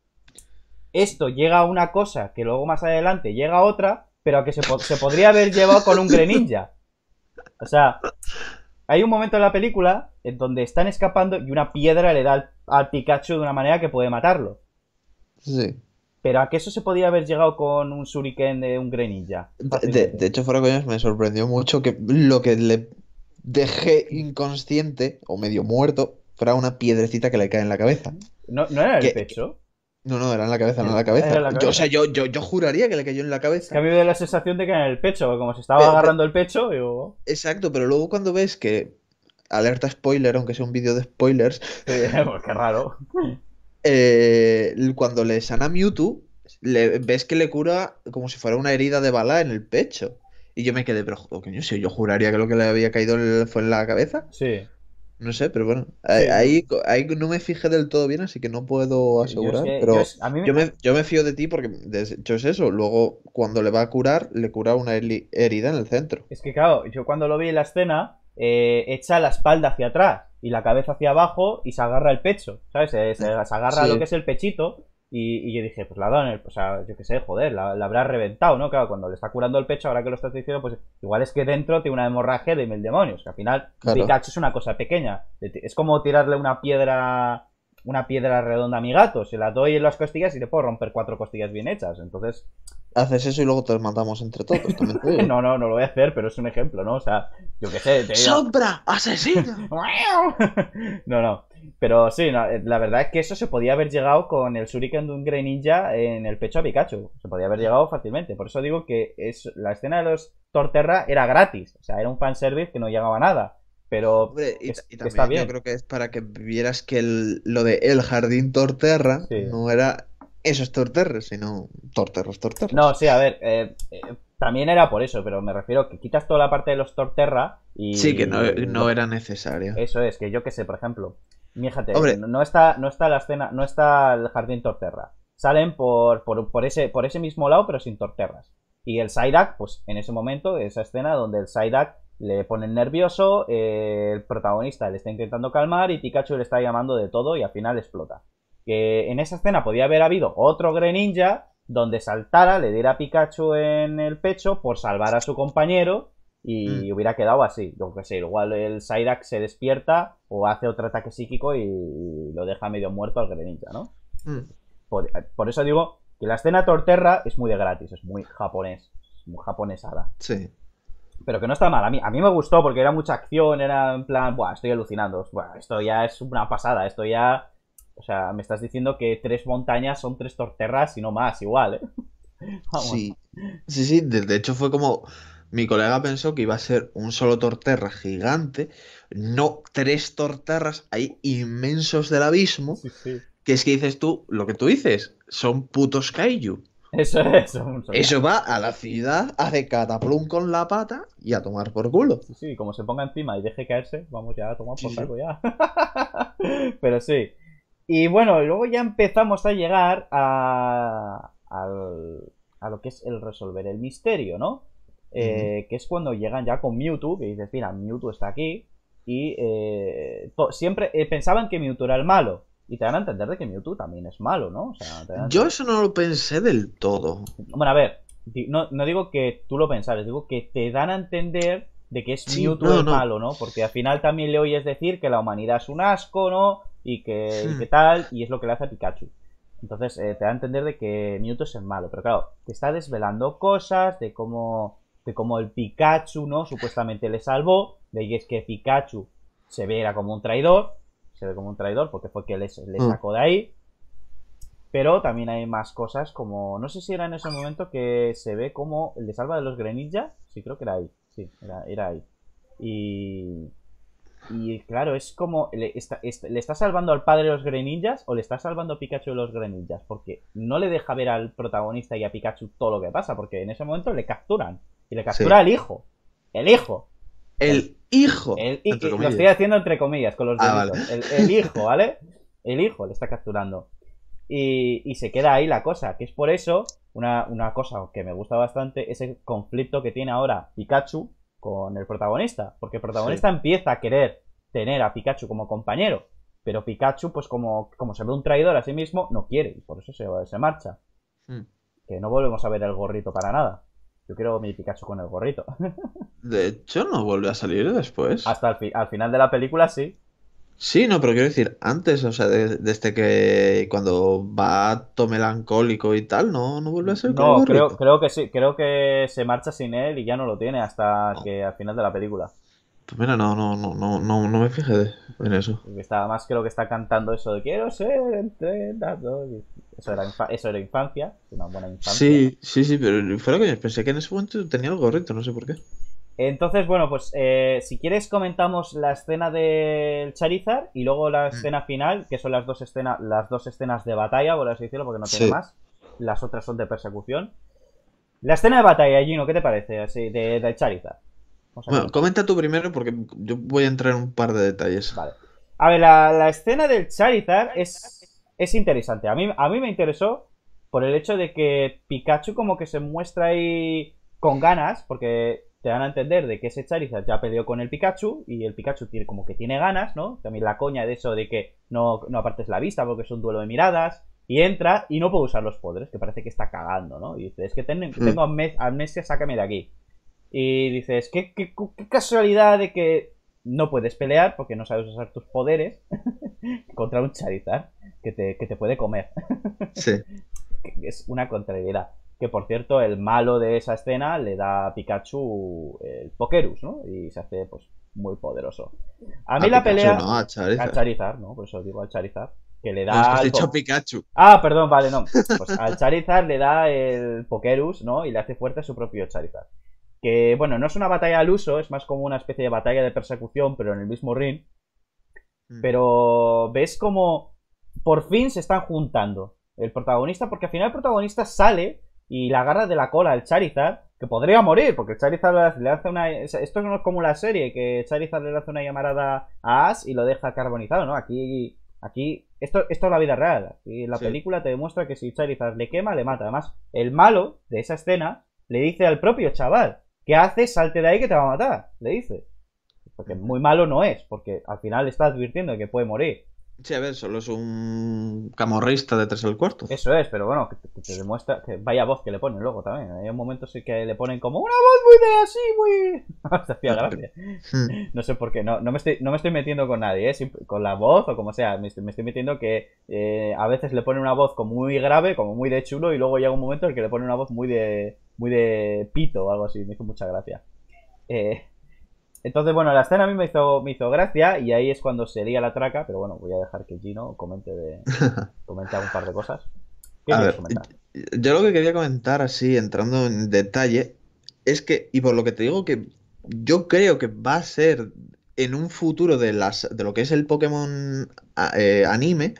esto llega a una cosa que luego más adelante llega a otra, pero que se, se podría haber llevado con un Greninja. O sea, hay un momento en la película en donde están escapando y una piedra le da al, Pikachu de una manera que puede matarlo. Sí. Pero a que eso se podría haber llegado con un shuriken de un Greninja. De, hecho, fuera me sorprendió mucho que lo que le dejé inconsciente o medio muerto fuera una piedrecita que le cae en la cabeza. ¿No, era el pecho? No, no, era en la cabeza, no en la cabeza. Yo, o sea, yo, yo, juraría que le cayó en la cabeza. Que a mí me la sensación de que en el pecho, como se estaba agarrando el pecho. Exacto, pero luego cuando ves que. Alerta spoiler, aunque sea un vídeo de spoilers. pues qué raro. Eh, cuando le sana Mewtwo, ves que le cura como si fuera una herida de bala en el pecho. Y yo me quedé, pero coño, sé, yo juraría que lo que le había caído fue en la cabeza. Sí. No sé, pero bueno, ahí, no me fijé del todo bien, así que no puedo asegurar. pero yo, me... Yo, me, fío de ti porque de hecho es eso. Luego, cuando le va a curar, le cura una herida en el centro. Es que claro, yo cuando lo vi en la escena, eh, echa la espalda hacia atrás y la cabeza hacia abajo y se agarra el pecho, ¿sabes? Eh, se, agarra lo que es el pechito y, yo dije, pues la Donner, o sea, yo qué sé, joder, la, habrá reventado, ¿no? Claro, cuando le está curando el pecho, ahora que lo estás diciendo, pues igual es que dentro tiene una hemorragia de mil demonios, que al final claro. Pikachu es una cosa pequeña. Es como tirarle una piedra una piedra redonda a mi gato, se la doy en las costillas y le puedo romper cuatro costillas bien hechas, entonces... Haces eso y luego te matamos entre todos. no, no, no lo voy a hacer, pero es un ejemplo, ¿no? O sea, yo qué sé. Te... ¡Sombra! ¡Asesino! no, no. Pero sí, eh, la verdad es que eso se podía haber llegado con el Shuriken de un Grey Ninja en el pecho a Pikachu. Se podía haber llegado fácilmente. Por eso digo que es, la escena de los Torterra era gratis. O sea, era un fanservice que no llegaba a nada. Pero está bien. Yo creo que es para que vieras que lo de el jardín Torterra no era esos Torterra, sino Torterros, torteros No, sí, a ver. Eh, eh, también era por eso, pero me refiero que quitas toda la parte de los Torterra y. Sí, que no, era necesario. Eso es, que yo qué sé, por ejemplo. Fíjate, no está, no está la escena, no está el jardín Torterra. Salen por, ese, por ese mismo lado, pero sin Torterras. Y el Psyduck, pues en ese momento, esa escena donde el Psyduck le pone nervioso, eh, el protagonista le está intentando calmar y Pikachu le está llamando de todo y al final explota. Que en esa escena podía haber habido otro Greninja donde saltara, le diera a Pikachu en el pecho por salvar a su compañero y mm. hubiera quedado así. Yo que sé, igual el Psyduck se despierta o hace otro ataque psíquico y lo deja medio muerto al Greninja, ¿no? Mm. Eh, por, eso digo que la escena Torterra es muy de gratis, es muy japonés, muy japonesada. Sí. Pero que no está mal, a mí, me gustó porque era mucha acción, era en plan, Buah, estoy alucinando, esto ya es una pasada, esto ya... O sea, me estás diciendo que tres montañas son tres torterras y no más, igual, ¿eh? Sí, sí, sí, de hecho fue como mi colega pensó que iba a ser un solo torterra gigante, no tres torterras hay inmensos del abismo, que es que dices tú, lo que tú dices, son putos kaiju. Eso es. Eso, va a la ciudad, hace cataplum con la pata y a tomar por culo. Sí, sí, como se ponga encima y deje caerse, vamos ya a tomar por culo ya. Pero sí. Y bueno, luego ya empezamos a llegar a lo que es el resolver el misterio, ¿no? Eh, que es cuando llegan ya con Mewtwo, que dices, mira, Mewtwo está aquí, y eh, siempre eh, pensaban que Mewtwo era el malo, y te dan a entender de que Mewtwo también es malo, ¿no? Yo eso no lo pensé del todo. Bueno, a ver, no, digo que tú lo pensares, digo que te dan a entender de que es Mewtwo el malo, ¿no? Porque al final también le oyes decir que la humanidad es un asco, ¿no? Y que, hmm. tal, y es lo que le hace a Pikachu. Entonces te da a entender de que Mewtwo es el malo, pero claro, te está desvelando cosas de cómo como el Pikachu, ¿no? Supuestamente le salvó, de ahí es que Pikachu se ve era como un traidor, se ve como un traidor porque fue que le, mm. sacó de ahí. Pero también hay más cosas como, no sé si era en ese momento que se ve como le salva de los Greninja, sí creo que era ahí, sí, era, ahí. Y, y claro, es como, le está, salvando al padre de los Greninjas o le está salvando a Pikachu de los Greninjas? Porque no le deja ver al protagonista y a Pikachu todo lo que pasa, porque en ese momento le capturan. Y le captura al hijo. El hijo. El hijo. lo estoy haciendo entre comillas con los ah, dedos. el, hijo, ¿vale? El hijo le está capturando. Y, se queda ahí la cosa, que es por eso una, una cosa que me gusta bastante ese conflicto que tiene ahora Pikachu con el protagonista. Porque el protagonista empieza a querer tener a Pikachu como compañero. Pero Pikachu, pues como, como se ve un traidor a sí mismo, no quiere. Y por eso se, se marcha. Hmm. Que no volvemos a ver el gorrito para nada. Yo quiero mi Pikachu con el gorrito. De hecho, no vuelve a salir después. Hasta al, final de la película sí. Sí, no, pero quiero decir, antes, o sea, desde que cuando va todo melancólico y tal, no, vuelve a ser No, creo, creo que sí, creo que se marcha sin él y ya no lo tiene hasta ah. que al final de la película mira, no, no, no, no, no, me fijé en eso. Porque estaba más creo que está cantando eso de quiero ser entrenador. Eso era, eso era infancia, una buena infancia. Sí, sí, sí, pero fuera que pensé que en ese momento tenía algo correcto no sé por qué. Entonces, bueno, pues eh, si quieres comentamos la escena del Charizard y luego la mm. escena final, que son las dos escenas, las dos escenas de batalla, por así decirlo, porque no tiene más. Las otras son de persecución. La escena de batalla, Gino, ¿qué te parece así, de, del Charizard? bueno, comenta tú primero porque yo voy a entrar en un par de detalles. A ver, la, escena del Charizard es, es interesante. A mí, a mí me interesó por el hecho de que Pikachu como que se muestra ahí con ganas, porque te van a entender de que ese Charizard ya peleó con el Pikachu y el Pikachu tiene, como que tiene ganas, ¿no? También la coña de eso de que no, apartes la vista porque es un duelo de miradas y entra y no puede usar los poderes, que parece que está cagando, ¿no? Y dice, es que hmm. tengo amnesia, sácame de aquí. Y dices, ¿qué, casualidad de que no puedes pelear porque no sabes usar tus poderes contra un Charizard que te, puede comer. sí. Es una contrariedad. Que por cierto, el malo de esa escena le da a Pikachu el Pokerus, ¿no? Y se hace, pues, muy poderoso. A mí la pelea. a Charizard. ¿no? Por eso digo al Charizard. Que le da. Pikachu. Ah, perdón, vale, no. Pues al Charizard le da el Pokerus, ¿no? Y le hace fuerte a su propio Charizard que bueno, no es una batalla al uso, es más como una especie de batalla de persecución, pero en el mismo ring. Mm. Pero ves como por fin se están juntando el protagonista, porque al final el protagonista sale y la agarra de la cola al Charizard, que podría morir, porque el Charizard le hace una... Esto no es como la serie, que Charizard le hace una llamarada a Ash y lo deja carbonizado, ¿no? Aquí... Aquí, esto, es la vida real. Aquí la película te demuestra que si Charizard le quema, le mata. Además, el malo de esa escena le dice al propio chaval, ¿Qué haces? Salte de ahí que te va a matar, le dice. Porque muy malo no es, porque al final está advirtiendo que puede morir. Sí, a ver, solo es un camorrista de tres al cuarto. Eso es, pero bueno, que, te demuestra que vaya voz que le ponen luego también. Hay un momento sí que le ponen como una voz muy de así, muy. hacía ah, gracia. Hmm. No sé por qué, no, no, me estoy, no me estoy metiendo con nadie, ¿eh? con la voz o como sea. Me estoy, metiendo que eh, a veces le ponen una voz como muy grave, como muy de chulo, y luego llega un momento en el que le ponen una voz muy de, muy de pito o algo así. Me hizo mucha gracia. Eh, entonces, bueno, la escena a mí me hizo, me gracia y ahí es cuando se lía la traca, pero bueno, voy a dejar que Gino comente, comente un par de cosas. Yo lo que quería comentar, así entrando en detalle, es que, y por lo que te digo, que yo creo que va a ser en un futuro de, las, de lo que es el Pokémon eh, anime.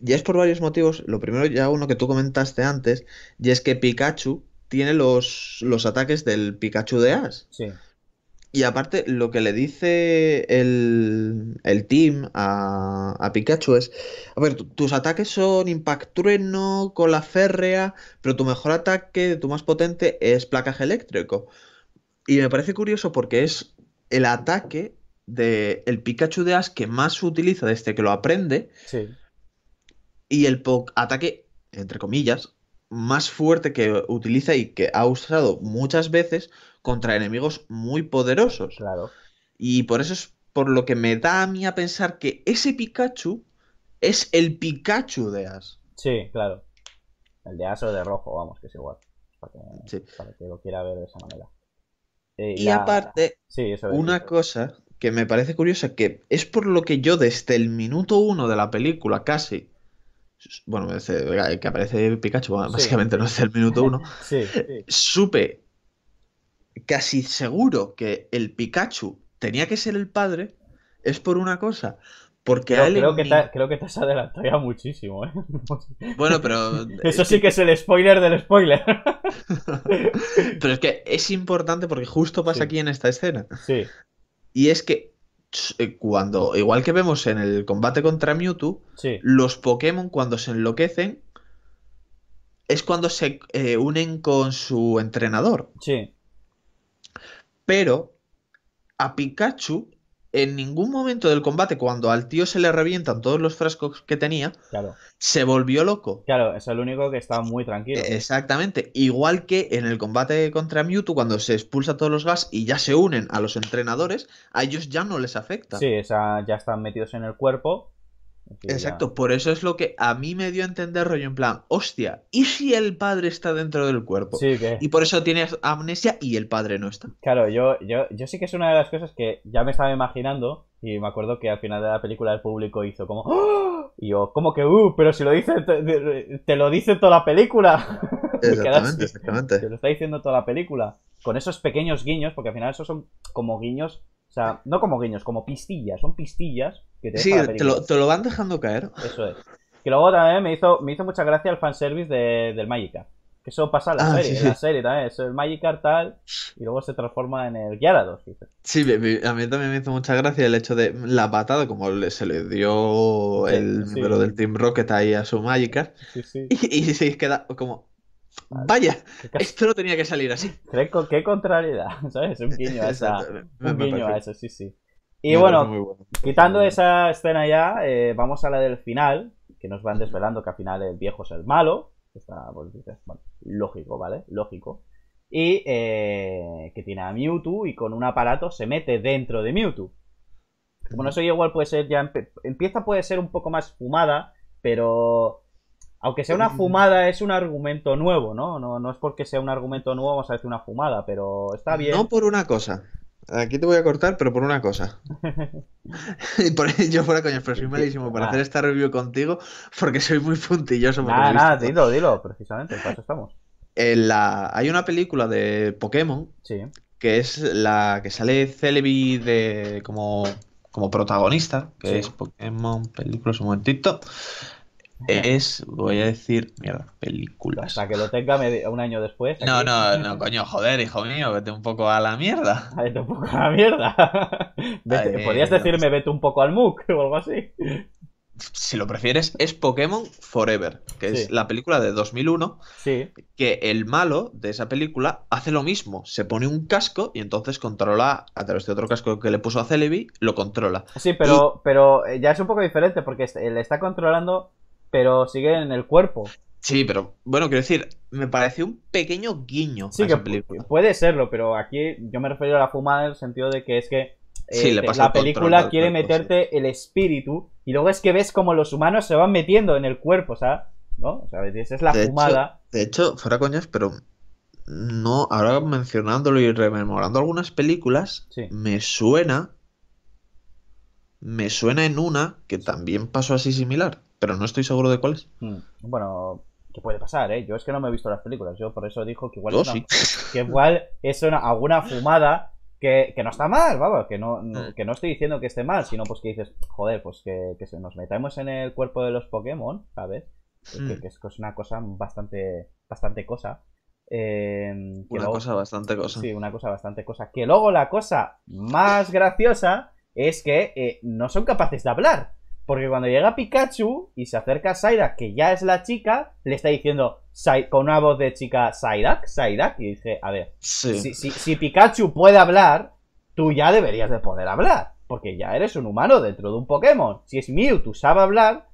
Y es por varios motivos. Lo primero, ya uno que tú comentaste antes, y es que Pikachu tiene los, los ataques del Pikachu de Ash. Sí. Y aparte, lo que le dice el, team a, Pikachu es: A ver, tus ataques son Impact Trueno, Cola Férrea, pero tu mejor ataque, tu más potente, es Placaje Eléctrico. Y me parece curioso porque es el ataque del el Pikachu de Ash que más utiliza desde que lo aprende. Sí. Y el ataque, entre comillas, más fuerte que utiliza y que ha usado muchas veces contra enemigos muy poderosos. Claro. Y por eso es por lo que me da a mí a pensar que ese Pikachu es el Pikachu de As. Sí, claro. El de As o de rojo, vamos, que es igual. Para que, sí. para que lo quiera ver de esa manera. Eh, y aparte, una cosa que me parece curiosa, que es por lo que yo desde el minuto uno de la película casi bueno, eh, que aparece Pikachu, básicamente no es el minuto uno, sí, sí. supe casi seguro que el Pikachu tenía que ser el padre, es por una cosa. Porque creo, que te, has adelantado ya muchísimo. ¿eh? Bueno, pero. Eso eh, sí que es el spoiler del spoiler. pero es que es importante porque justo pasa aquí en esta escena. Sí. Y es que eh, cuando, igual que vemos en el combate contra Mewtwo, los Pokémon cuando se enloquecen es cuando se unen con su entrenador. Sí. Pero a Pikachu, en ningún momento del combate, cuando al tío se le revientan todos los frascos que tenía, se volvió loco. Claro, es el único que estaba muy tranquilo. Exactamente. Igual que en el combate contra Mewtwo, cuando se expulsa todos los gas y ya se unen a los entrenadores, a ellos ya no les afecta. Sí, o sea, ya están metidos en el cuerpo Exacto, por eso es lo que a mí me dio a entender rollo en plan, hostia, ¿y si el padre está dentro del cuerpo? Sí, Y por eso tienes amnesia y el padre no está. Claro, yo, yo, sí que es una de las cosas que ya me estaba imaginando y me acuerdo que al final de la película el público hizo como... ¡Ah!", y yo, como que, uh, pero si lo dice, te, lo dice toda la película. exactamente. Te lo está diciendo toda la película. Con esos pequeños guiños, porque al final esos son como guiños o sea, no como guiños, como pistillas, son pistillas que te Sí, te lo, te lo, van dejando caer. Eso es. Que luego también me hizo, me hizo mucha gracia el fanservice de, del Magikarp. Que eso pasa en la ah, serie, en la serie también. Es el Magikarp tal, y luego se transforma en el Gyarados. Sí, a mí también me hizo mucha gracia el hecho de la patada, como se le dio el número del Team Rocket ahí a su Magikarp. Y, y se queda como, Vaya, esto no tenía que salir así. Qué, contrariedad, ¿sabes? Un guiño a, esa, un guiño a eso, sí, sí. Y bueno, quitando esa escena ya, eh, vamos a la del final, que nos van desvelando que al final el viejo es el malo. Pues, lógico, ¿vale? Lógico. Y eh, que tiene a Mewtwo y con un aparato se mete dentro de Mewtwo. Bueno, eso igual puede ser ya. Empieza puede ser un poco más fumada, pero aunque sea una fumada, es un argumento nuevo, ¿no? ¿no? es porque sea un argumento nuevo, vamos a decir una fumada, pero está bien. No por una cosa. Aquí te voy a cortar, pero por una cosa. y por yo fuera coño, pero soy malísimo para ah. hacer esta review contigo porque soy muy puntilloso. Nada, nada, dilo, dilo, precisamente, para eso estamos. Hay una película de Pokémon que es la que sale Celebi de como, como protagonista, que es Pokémon película, un momentito es, voy a decir, mierda, películas. para que lo tenga un año después. No, no, no, coño, joder, hijo mío, vete un poco a la mierda. Vete un poco a la mierda. Podrías decirme, vete un poco al MOOC o algo así. Si lo prefieres, es Pokémon Forever, que es la película de 2001. Sí. Que el malo de esa película hace lo mismo. Se pone un casco y entonces controla, a través de otro casco que le puso a Celebi, lo controla. Sí, pero, pero eh, ya es un poco diferente porque le está controlando pero sigue en el cuerpo. Sí, pero bueno, quiero decir, me parece un pequeño guiño. Sí, que puede serlo, pero aquí yo me refiero a la fumada en el sentido de que es que eh, la película quiere meterte el espíritu y luego es que ves como los humanos se van metiendo en el cuerpo, o sea, ¿no? O sea, esa es la fumada. de hecho, fuera coñas, pero no, ahora mencionándolo y rememorando algunas películas, me suena, me suena en una que también pasó así similar pero no estoy seguro de cuál es. Mm, bueno, qué puede pasar, ¿eh? Yo es que no me he visto las películas, yo por eso dijo que igual, es, una, que igual es una, alguna fumada que, no está mal, vamos, que mm. no, que no estoy diciendo que esté mal, sino pues que dices, joder, pues que, que nos metamos en el cuerpo de los Pokémon, ¿sabes? Que, mm. es, una cosa bastante, bastante cosa. Em, una cosa bastante cosa. Sí, una cosa bastante cosa. Que luego la cosa más graciosa es que eh, no son capaces de hablar. Porque cuando llega Pikachu y se acerca a Psyduck, que ya es la chica, le está diciendo con una voz de chica Psyduck, Psyduck, y dice, a ver, si, Pikachu puede hablar, tú ya deberías de poder hablar, porque ya eres un humano dentro de un Pokémon. Si es Mewtwo sabe hablar,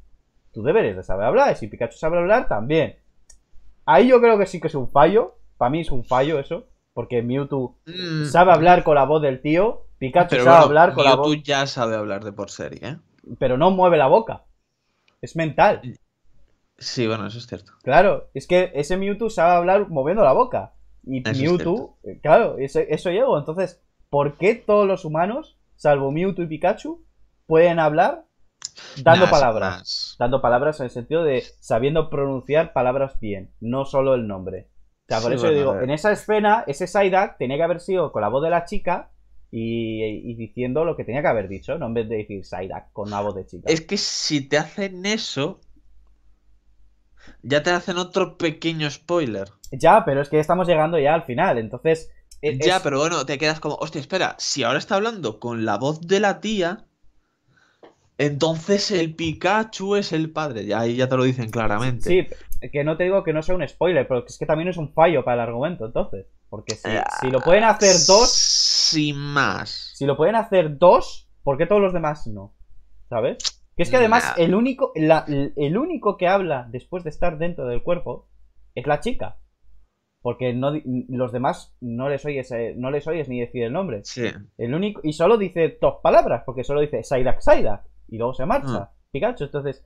tú deberías de saber hablar, y si Pikachu sabe hablar, también. Ahí yo creo que sí que es un fallo, para mí es un fallo eso, porque Mewtwo mm. sabe hablar con la voz del tío, Pikachu sabe hablar con la voz... Mewtwo ya sabe hablar de por serie, ¿eh? pero no mueve la boca. Es mental. Sí, bueno, eso es cierto. Claro, es que ese Mewtwo sabe hablar moviendo la boca. Y Mewtwo, eh, claro, eso, eso Entonces, ¿por qué todos los humanos, salvo Mewtwo y Pikachu, pueden hablar dando palabras? Dando palabras en el sentido de sabiendo pronunciar palabras bien, no solo el nombre. por eso yo digo, en esa escena, ese Psyduck tenía que haber sido con la voz de la chica y, diciendo lo que tenía que haber dicho, no en vez de decir Psyduck con la voz de chica. Es que si te hacen eso, ya te hacen otro pequeño spoiler. Ya, pero es que estamos llegando ya al final, entonces... E- ya, pero bueno, te quedas como, hostia, espera, si ahora está hablando con la voz de la tía, entonces el Pikachu es el padre. ahí ya te lo dicen claramente. Sí, que no te digo que no sea un spoiler, pero es que también es un fallo para el argumento, entonces. Porque si, eh, si lo pueden hacer dos, sin más. Si lo pueden hacer dos, ¿por qué todos los demás no? ¿Sabes? Que es que además el único, el único que habla después de estar dentro del cuerpo es la chica. Porque los demás no les oyes, eh, no les oyes ni decir el nombre. Sí. El único, y solo dice dos palabras, porque solo dice saida, saida, Y luego se marcha. Mm. Entonces,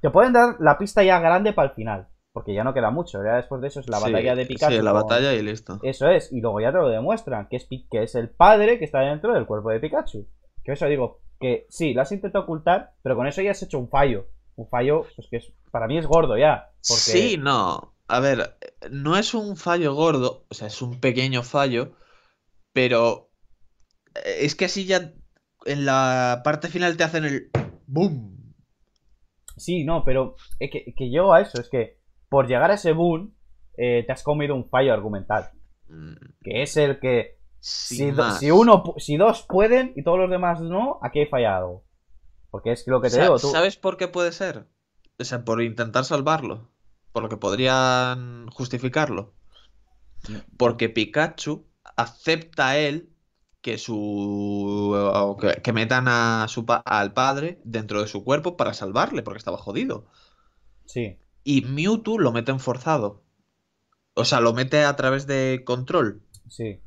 te pueden dar la pista ya grande para el final. Porque ya no queda mucho, ya después de eso es la batalla de Pikachu. Sí, la batalla y listo. Eso es, y luego ya te lo demuestran, que es, que es el padre que está dentro del cuerpo de Pikachu. Que eso digo, que sí, lo has intentado ocultar, pero con eso ya has hecho un fallo. Un fallo, pues que para mí es gordo ya. Sí, no. A ver, no es un fallo gordo, o sea, es un pequeño fallo, pero eh, es que así ya en la parte final te hacen el boom. Sí, no, pero es que, que yo a eso, es que por llegar a ese boom, eh, te has comido un fallo argumental. Mm. Que es el que si, uno, si dos pueden y todos los demás no, aquí he fallado. Porque es lo que te digo. Tú... ¿Sabes por qué puede ser? O sea, por intentar salvarlo. Por lo que podrían justificarlo. Mm. Porque Pikachu acepta él que su que metan a su al padre dentro de su cuerpo para salvarle porque estaba jodido. Sí. Y Mewtwo lo en forzado. O sea, lo mete a través de control. Sí.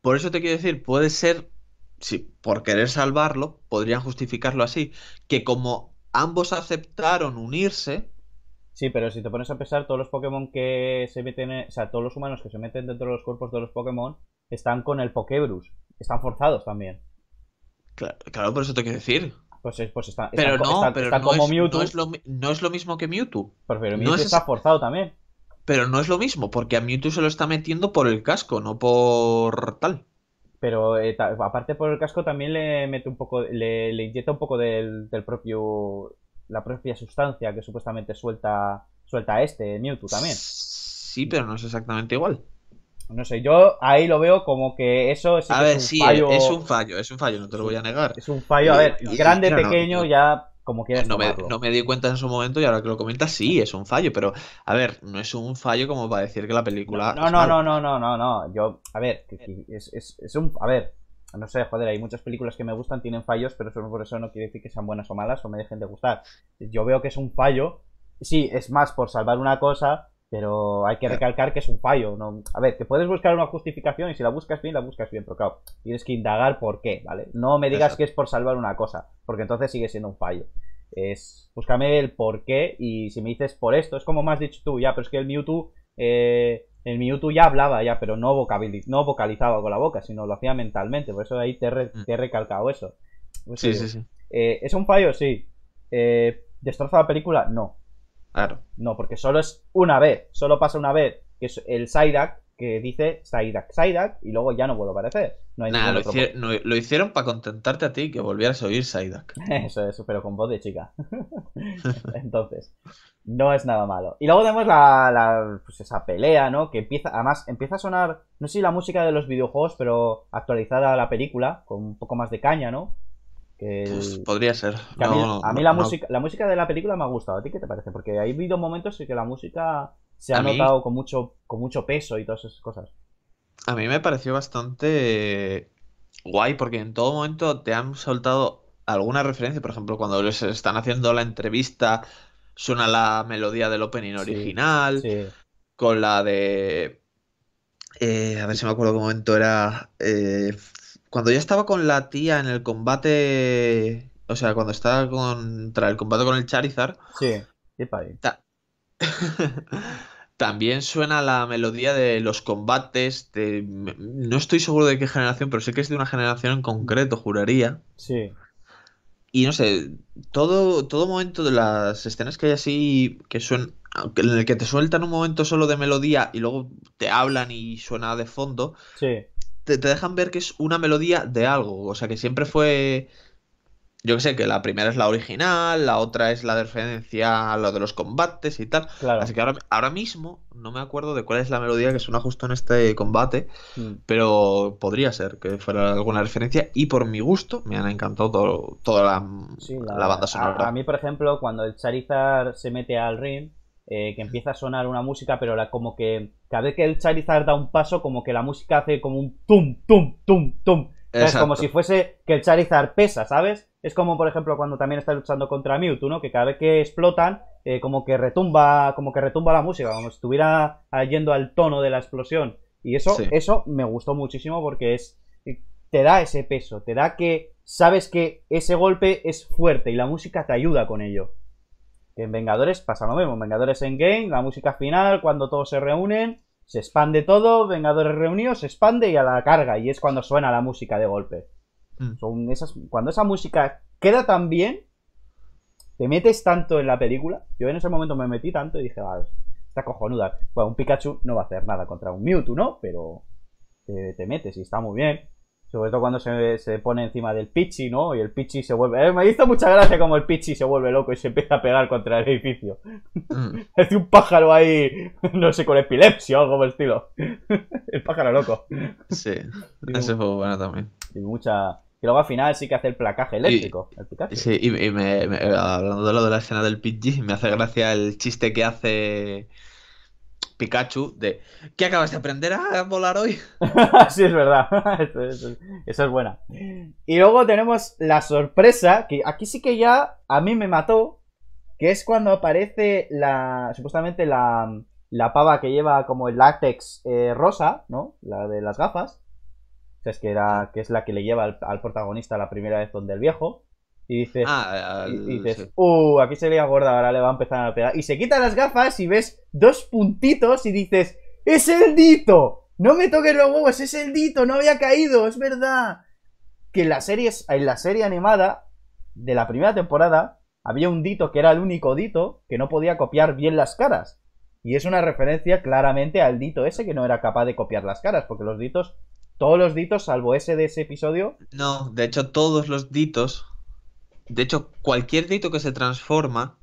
Por eso te quiero decir, puede ser, por querer salvarlo, podrían justificarlo así, que como ambos aceptaron unirse. Sí, pero si te pones a pensar, todos los Pokémon que se meten, o sea, todos los humanos que se meten dentro de los cuerpos de los Pokémon están con el Pokebrus. Están forzados también. claro por eso te quiero decir. Pues, pues está, pero no, no es, Mewtwo. No lo, mismo que Mewtwo. Pero, Mewtwo está forzado también. Pero no es lo mismo, porque a Mewtwo se lo está metiendo por el casco, no por tal. Pero eh, aparte por el casco también le mete un poco, le, inyecta un poco del, propio, la propia sustancia que supuestamente suelta, suelta este Mewtwo también. Sí, pero no es exactamente igual. No sé, yo ahí lo veo como que eso sí es un sí, fallo. Es un fallo, es un fallo, no te lo voy a negar. Es un fallo, a ver, grande, pequeño, ya como quieras. Pues no me, no me, di cuenta en su momento y ahora que lo comentas, sí, es un fallo, pero a ver, no es un fallo como para decir que la película. No, no, no, no, no, no, no, Yo, a ver, es, es, un. A ver, no sé, joder, hay muchas películas que me gustan, tienen fallos, pero eso por eso no quiere decir que sean buenas o malas o me dejen de gustar. Yo veo que es un fallo. Sí, es más por salvar una cosa pero hay que recalcar que es un fallo. ¿no? A ver, que puedes buscar una justificación y si la buscas bien, la buscas bien, pero tienes que indagar por qué, ¿vale? No me digas que es por salvar una cosa, porque entonces sigue siendo un fallo. Es, búscame el por qué y si me dices por esto, es como me has dicho tú, ya, pero es que el Mewtwo, eh, el Mewtwo ya hablaba ya, pero no, no vocalizaba con la boca, sino lo hacía mentalmente, por eso ahí te, he mm. recalcado eso. Pues sí, sí, sí. Eh, ¿Es un fallo? Sí. Eh, ¿Destroza la película? No. No, porque solo es una vez, solo pasa una vez, que es el Psyduck que dice Psyduck, Psyduck, y luego ya no vuelve a aparecer. No hay nada lo, lo, hicieron para contentarte a ti que volvieras a oír Psyduck. Eso, es pero con voz de chica. Entonces, no es nada malo. Y luego tenemos la, pues esa pelea, ¿no? Que empieza, además, empieza a sonar, no sé si la música de los videojuegos, pero actualizada la película, con un poco más de caña, ¿no? Pues podría ser. a mí, la, música, la música de la película me ha gustado. ¿A ti qué te parece? Porque ha habido momentos en que la música se ha notado con, mucho, con mucho peso y todas esas cosas. A mí me pareció bastante guay porque en todo momento te han soltado alguna referencia. Por ejemplo, cuando les están haciendo la entrevista, suena la melodía del opening original. Con la de. Eh, a ver si me acuerdo qué momento era. Eh, cuando ya estaba con la tía en el combate. O sea, cuando estaba contra el combate con el Charizard. Sí, También suena la melodía de los combates. No estoy seguro de qué generación, pero sé que es de una generación en concreto, juraría. Sí. Y no sé, todo, todo momento de las escenas que hay así que suen, en el que te sueltan un momento solo de melodía y luego te hablan y suena de fondo, sí te, dejan ver que es una melodía de algo. O sea que siempre fue. Yo que sé, que la primera es la original, la otra es la referencia a lo de los combates y tal. Así que ahora, mismo no me acuerdo de cuál es la melodía que suena justo en este combate, mm. pero podría ser que fuera alguna referencia. Y por mi gusto, me han encantado todo, toda la, banda sonora. A, a, mí, por ejemplo, cuando el Charizard se mete al ring, eh, que empieza a sonar una música, pero como que cada vez que el Charizard da un paso, como que la música hace como un tum, tum, tum, tum. Es como si fuese que el Charizard pesa, ¿sabes? Es como, por ejemplo, cuando también está luchando contra Mewtwo, ¿no? Que cada vez que explotan, eh, como que retumba como que retumba la música, como si estuviera yendo al tono de la explosión. Y eso, eso me gustó muchísimo porque es eh, te da ese peso, te da que sabes que ese golpe es fuerte y la música te ayuda con ello en Vengadores pasa lo mismo. Vengadores en Game, la música final, cuando todos se reúnen, se expande todo, Vengadores reunidos, se expande y a la carga, y es cuando suena la música de golpe. Mm. Son esas, cuando esa música queda tan bien, te metes tanto en la película. Yo en ese momento me metí tanto y dije, vale, está cojonuda. Bueno, un Pikachu no va a hacer nada contra un Mewtwo, ¿no? Pero te metes y está muy bien. Sobre todo cuando se, pone encima del Pichi, ¿no? Y el Pichi se vuelve. Eh, me hizo mucha gracia como el Pichi se vuelve loco y se empieza a pegar contra el edificio. es mm. un pájaro ahí, no sé, con epilepsia o algo por el estilo. el pájaro loco. Sí, y ese fue bueno también. Y mucha. Y luego al final sí que hace el placaje eléctrico. Sí, y, hablando de lo de la escena del Pichi, me hace gracia el chiste que hace Pikachu de ¿Qué acabas de aprender a volar hoy? sí, es verdad. Eso, es buena. Y luego tenemos la sorpresa, que aquí sí que ya a mí me mató, que es cuando aparece la supuestamente la, pava que lleva como el látex eh, rosa, ¿no? La de las gafas. O es que, era, que es la que le lleva al protagonista la primera vez donde el viejo. Y dices, ah, dices uh, aquí se veía gorda, ahora le va a empezar a pegar. Y se quita las gafas y ves dos puntitos y dices, ¡es el Dito! ¡No me toques los huevos! ¡Es el Dito! ¡No había caído! ¡Es verdad! Que la serie, en la serie animada de la primera temporada había un Dito que era el único Dito que no podía copiar bien las caras. Y es una referencia claramente al Dito ese que no era capaz de copiar las caras, porque los Ditos, todos los Ditos, salvo ese de ese episodio. No, de hecho, todos los Ditos de hecho, cualquier dito que se transforma,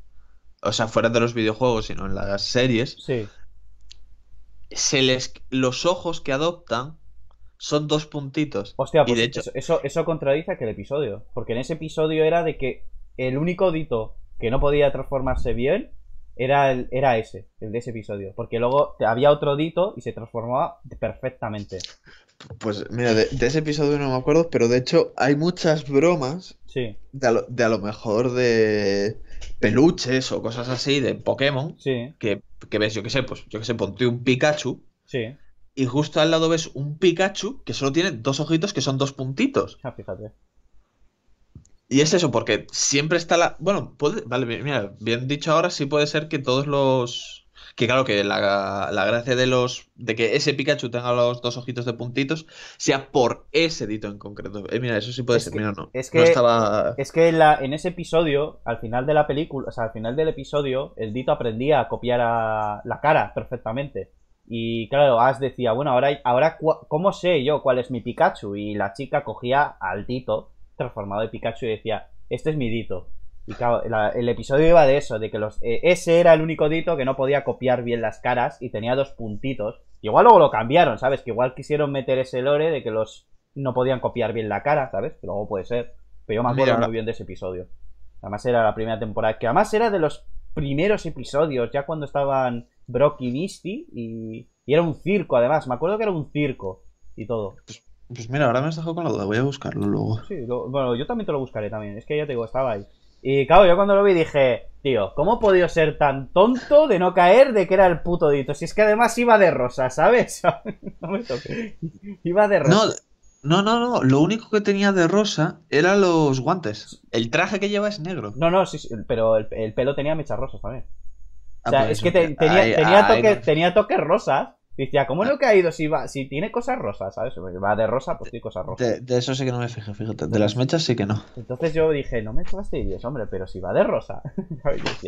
o sea, fuera de los videojuegos, sino en las series, sí. se les, los ojos que adoptan son dos puntitos. Hostia, pues de hecho... eso, eso, contradice aquel episodio, porque en ese episodio era de que el único dito que no podía transformarse bien era, el, era ese, el de ese episodio. Porque luego había otro dito y se transformaba perfectamente. Pues mira, de, ese episodio no me acuerdo, pero de hecho hay muchas bromas de a, lo, mejor de peluches o cosas así de Pokémon. Que, ves, yo qué sé, pues yo qué sé, ponte un Pikachu. Y justo al lado ves un Pikachu que solo tiene dos ojitos que son dos puntitos. Ah, fíjate. Y es eso, porque siempre está la. Bueno, vale, mira, bien dicho ahora, sí puede ser que todos los. Que claro, que la, gracia de los. de que ese Pikachu tenga los dos ojitos de puntitos sea por ese dito en concreto. Eh, mira, eso sí puede es ser, mira, no. Es que, estaba... es que en, la, en ese episodio, al final de la película, o sea, al final del episodio, el dito aprendía a copiar a la cara perfectamente. Y claro, Ash decía, bueno, ahora, ahora ¿cómo sé yo cuál es mi Pikachu? Y la chica cogía al Dito, transformado de Pikachu, y decía, este es mi Dito. Y claro, el episodio iba de eso, de que los eh, ese era el único dito que no podía copiar bien las caras y tenía dos puntitos. Y igual luego lo cambiaron, ¿sabes? Que igual quisieron meter ese lore de que los no podían copiar bien la cara, ¿sabes? Que luego puede ser. Pero yo me acuerdo muy bien de ese episodio. Además era la primera temporada, que además era de los primeros episodios, ya cuando estaban Brock y Misty, y, era un circo además, me acuerdo que era un circo y todo. Pues, pues, mira, ahora me has dejado con la duda, voy a buscarlo luego. Sí, bueno, yo también te lo buscaré también, es que ya te digo, estaba ahí. Y claro, yo cuando lo vi dije, tío, ¿cómo podía podido ser tan tonto de no caer de que era el puto Dito? Si es que además iba de rosa, ¿sabes? no me Iba de rosa. No, no, no, Lo único que tenía de rosa eran los guantes. El traje que lleva es negro. No, no, sí, pero el, pelo tenía mechas rosas también. Ah, o sea, pues es que tenía, tenía toques rosas. Dice, ¿cómo no que ha ido si, va, si tiene cosas rosas, ¿sabes? va de rosa, pues tiene cosas rosas. De, eso sí que no me fijé, fíjate. De las mechas sí que no. Entonces yo dije, no me fastidies, hombre, pero si va de rosa.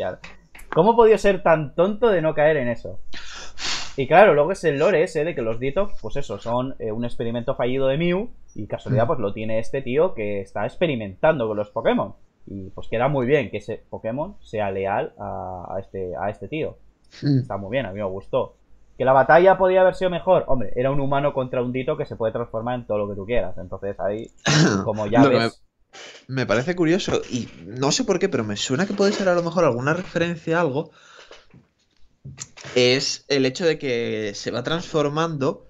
¿Cómo podía ser tan tonto de no caer en eso? Y claro, luego es el lore ese de que los Detox, pues eso, son eh, un experimento fallido de Mew. Y casualidad, pues lo tiene este tío que está experimentando con los Pokémon. Y pues queda muy bien que ese Pokémon sea leal a, este, a este tío. Mm. Está muy bien, a mí me gustó. ¿Que la batalla podía haber sido mejor? Hombre, era un humano contra un dito que se puede transformar en todo lo que tú quieras. Entonces ahí, como ya Me, parece curioso y no sé por qué, pero me suena que puede ser a lo mejor alguna referencia a algo. Es el hecho de que se va transformando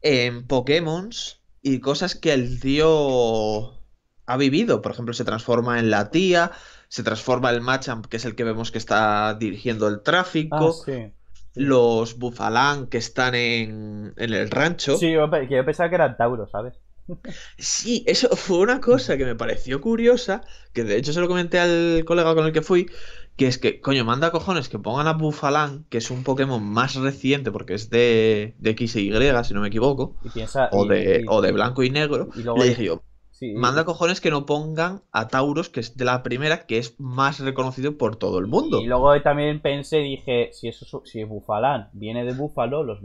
en Pokémon y cosas que el tío ha vivido. Por ejemplo, se transforma en la tía, se transforma el Machamp, que es el que vemos que está dirigiendo el tráfico. Ah, los bufalán que están en, en el rancho. Sí, yo, pensaba que eran tauro ¿sabes? Sí, eso fue una cosa que me pareció curiosa, que de hecho se lo comenté al colega con el que fui, que es que, coño, manda cojones que pongan a Bufalán, que es un Pokémon más reciente, porque es de, X y Y, si no me equivoco, o, de, o de blanco y negro, y luego yo, Manda cojones que no pongan a Tauros, que es de la primera, que es más reconocido por todo el mundo. Y luego también pensé, dije, si eso si Bufalán viene de Búfalo, los,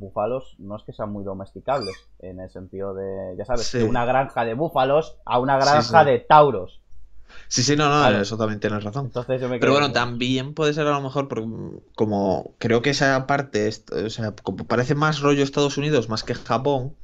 búfalos no es que sean muy domesticables, en el sentido de, ya sabes, de una granja de búfalos a una granja de Tauros. Sí, sí, no, no, eso también tienes razón. Pero bueno, también puede ser a lo mejor, porque como creo que esa parte, o sea, como parece más rollo Estados Unidos más que Japón.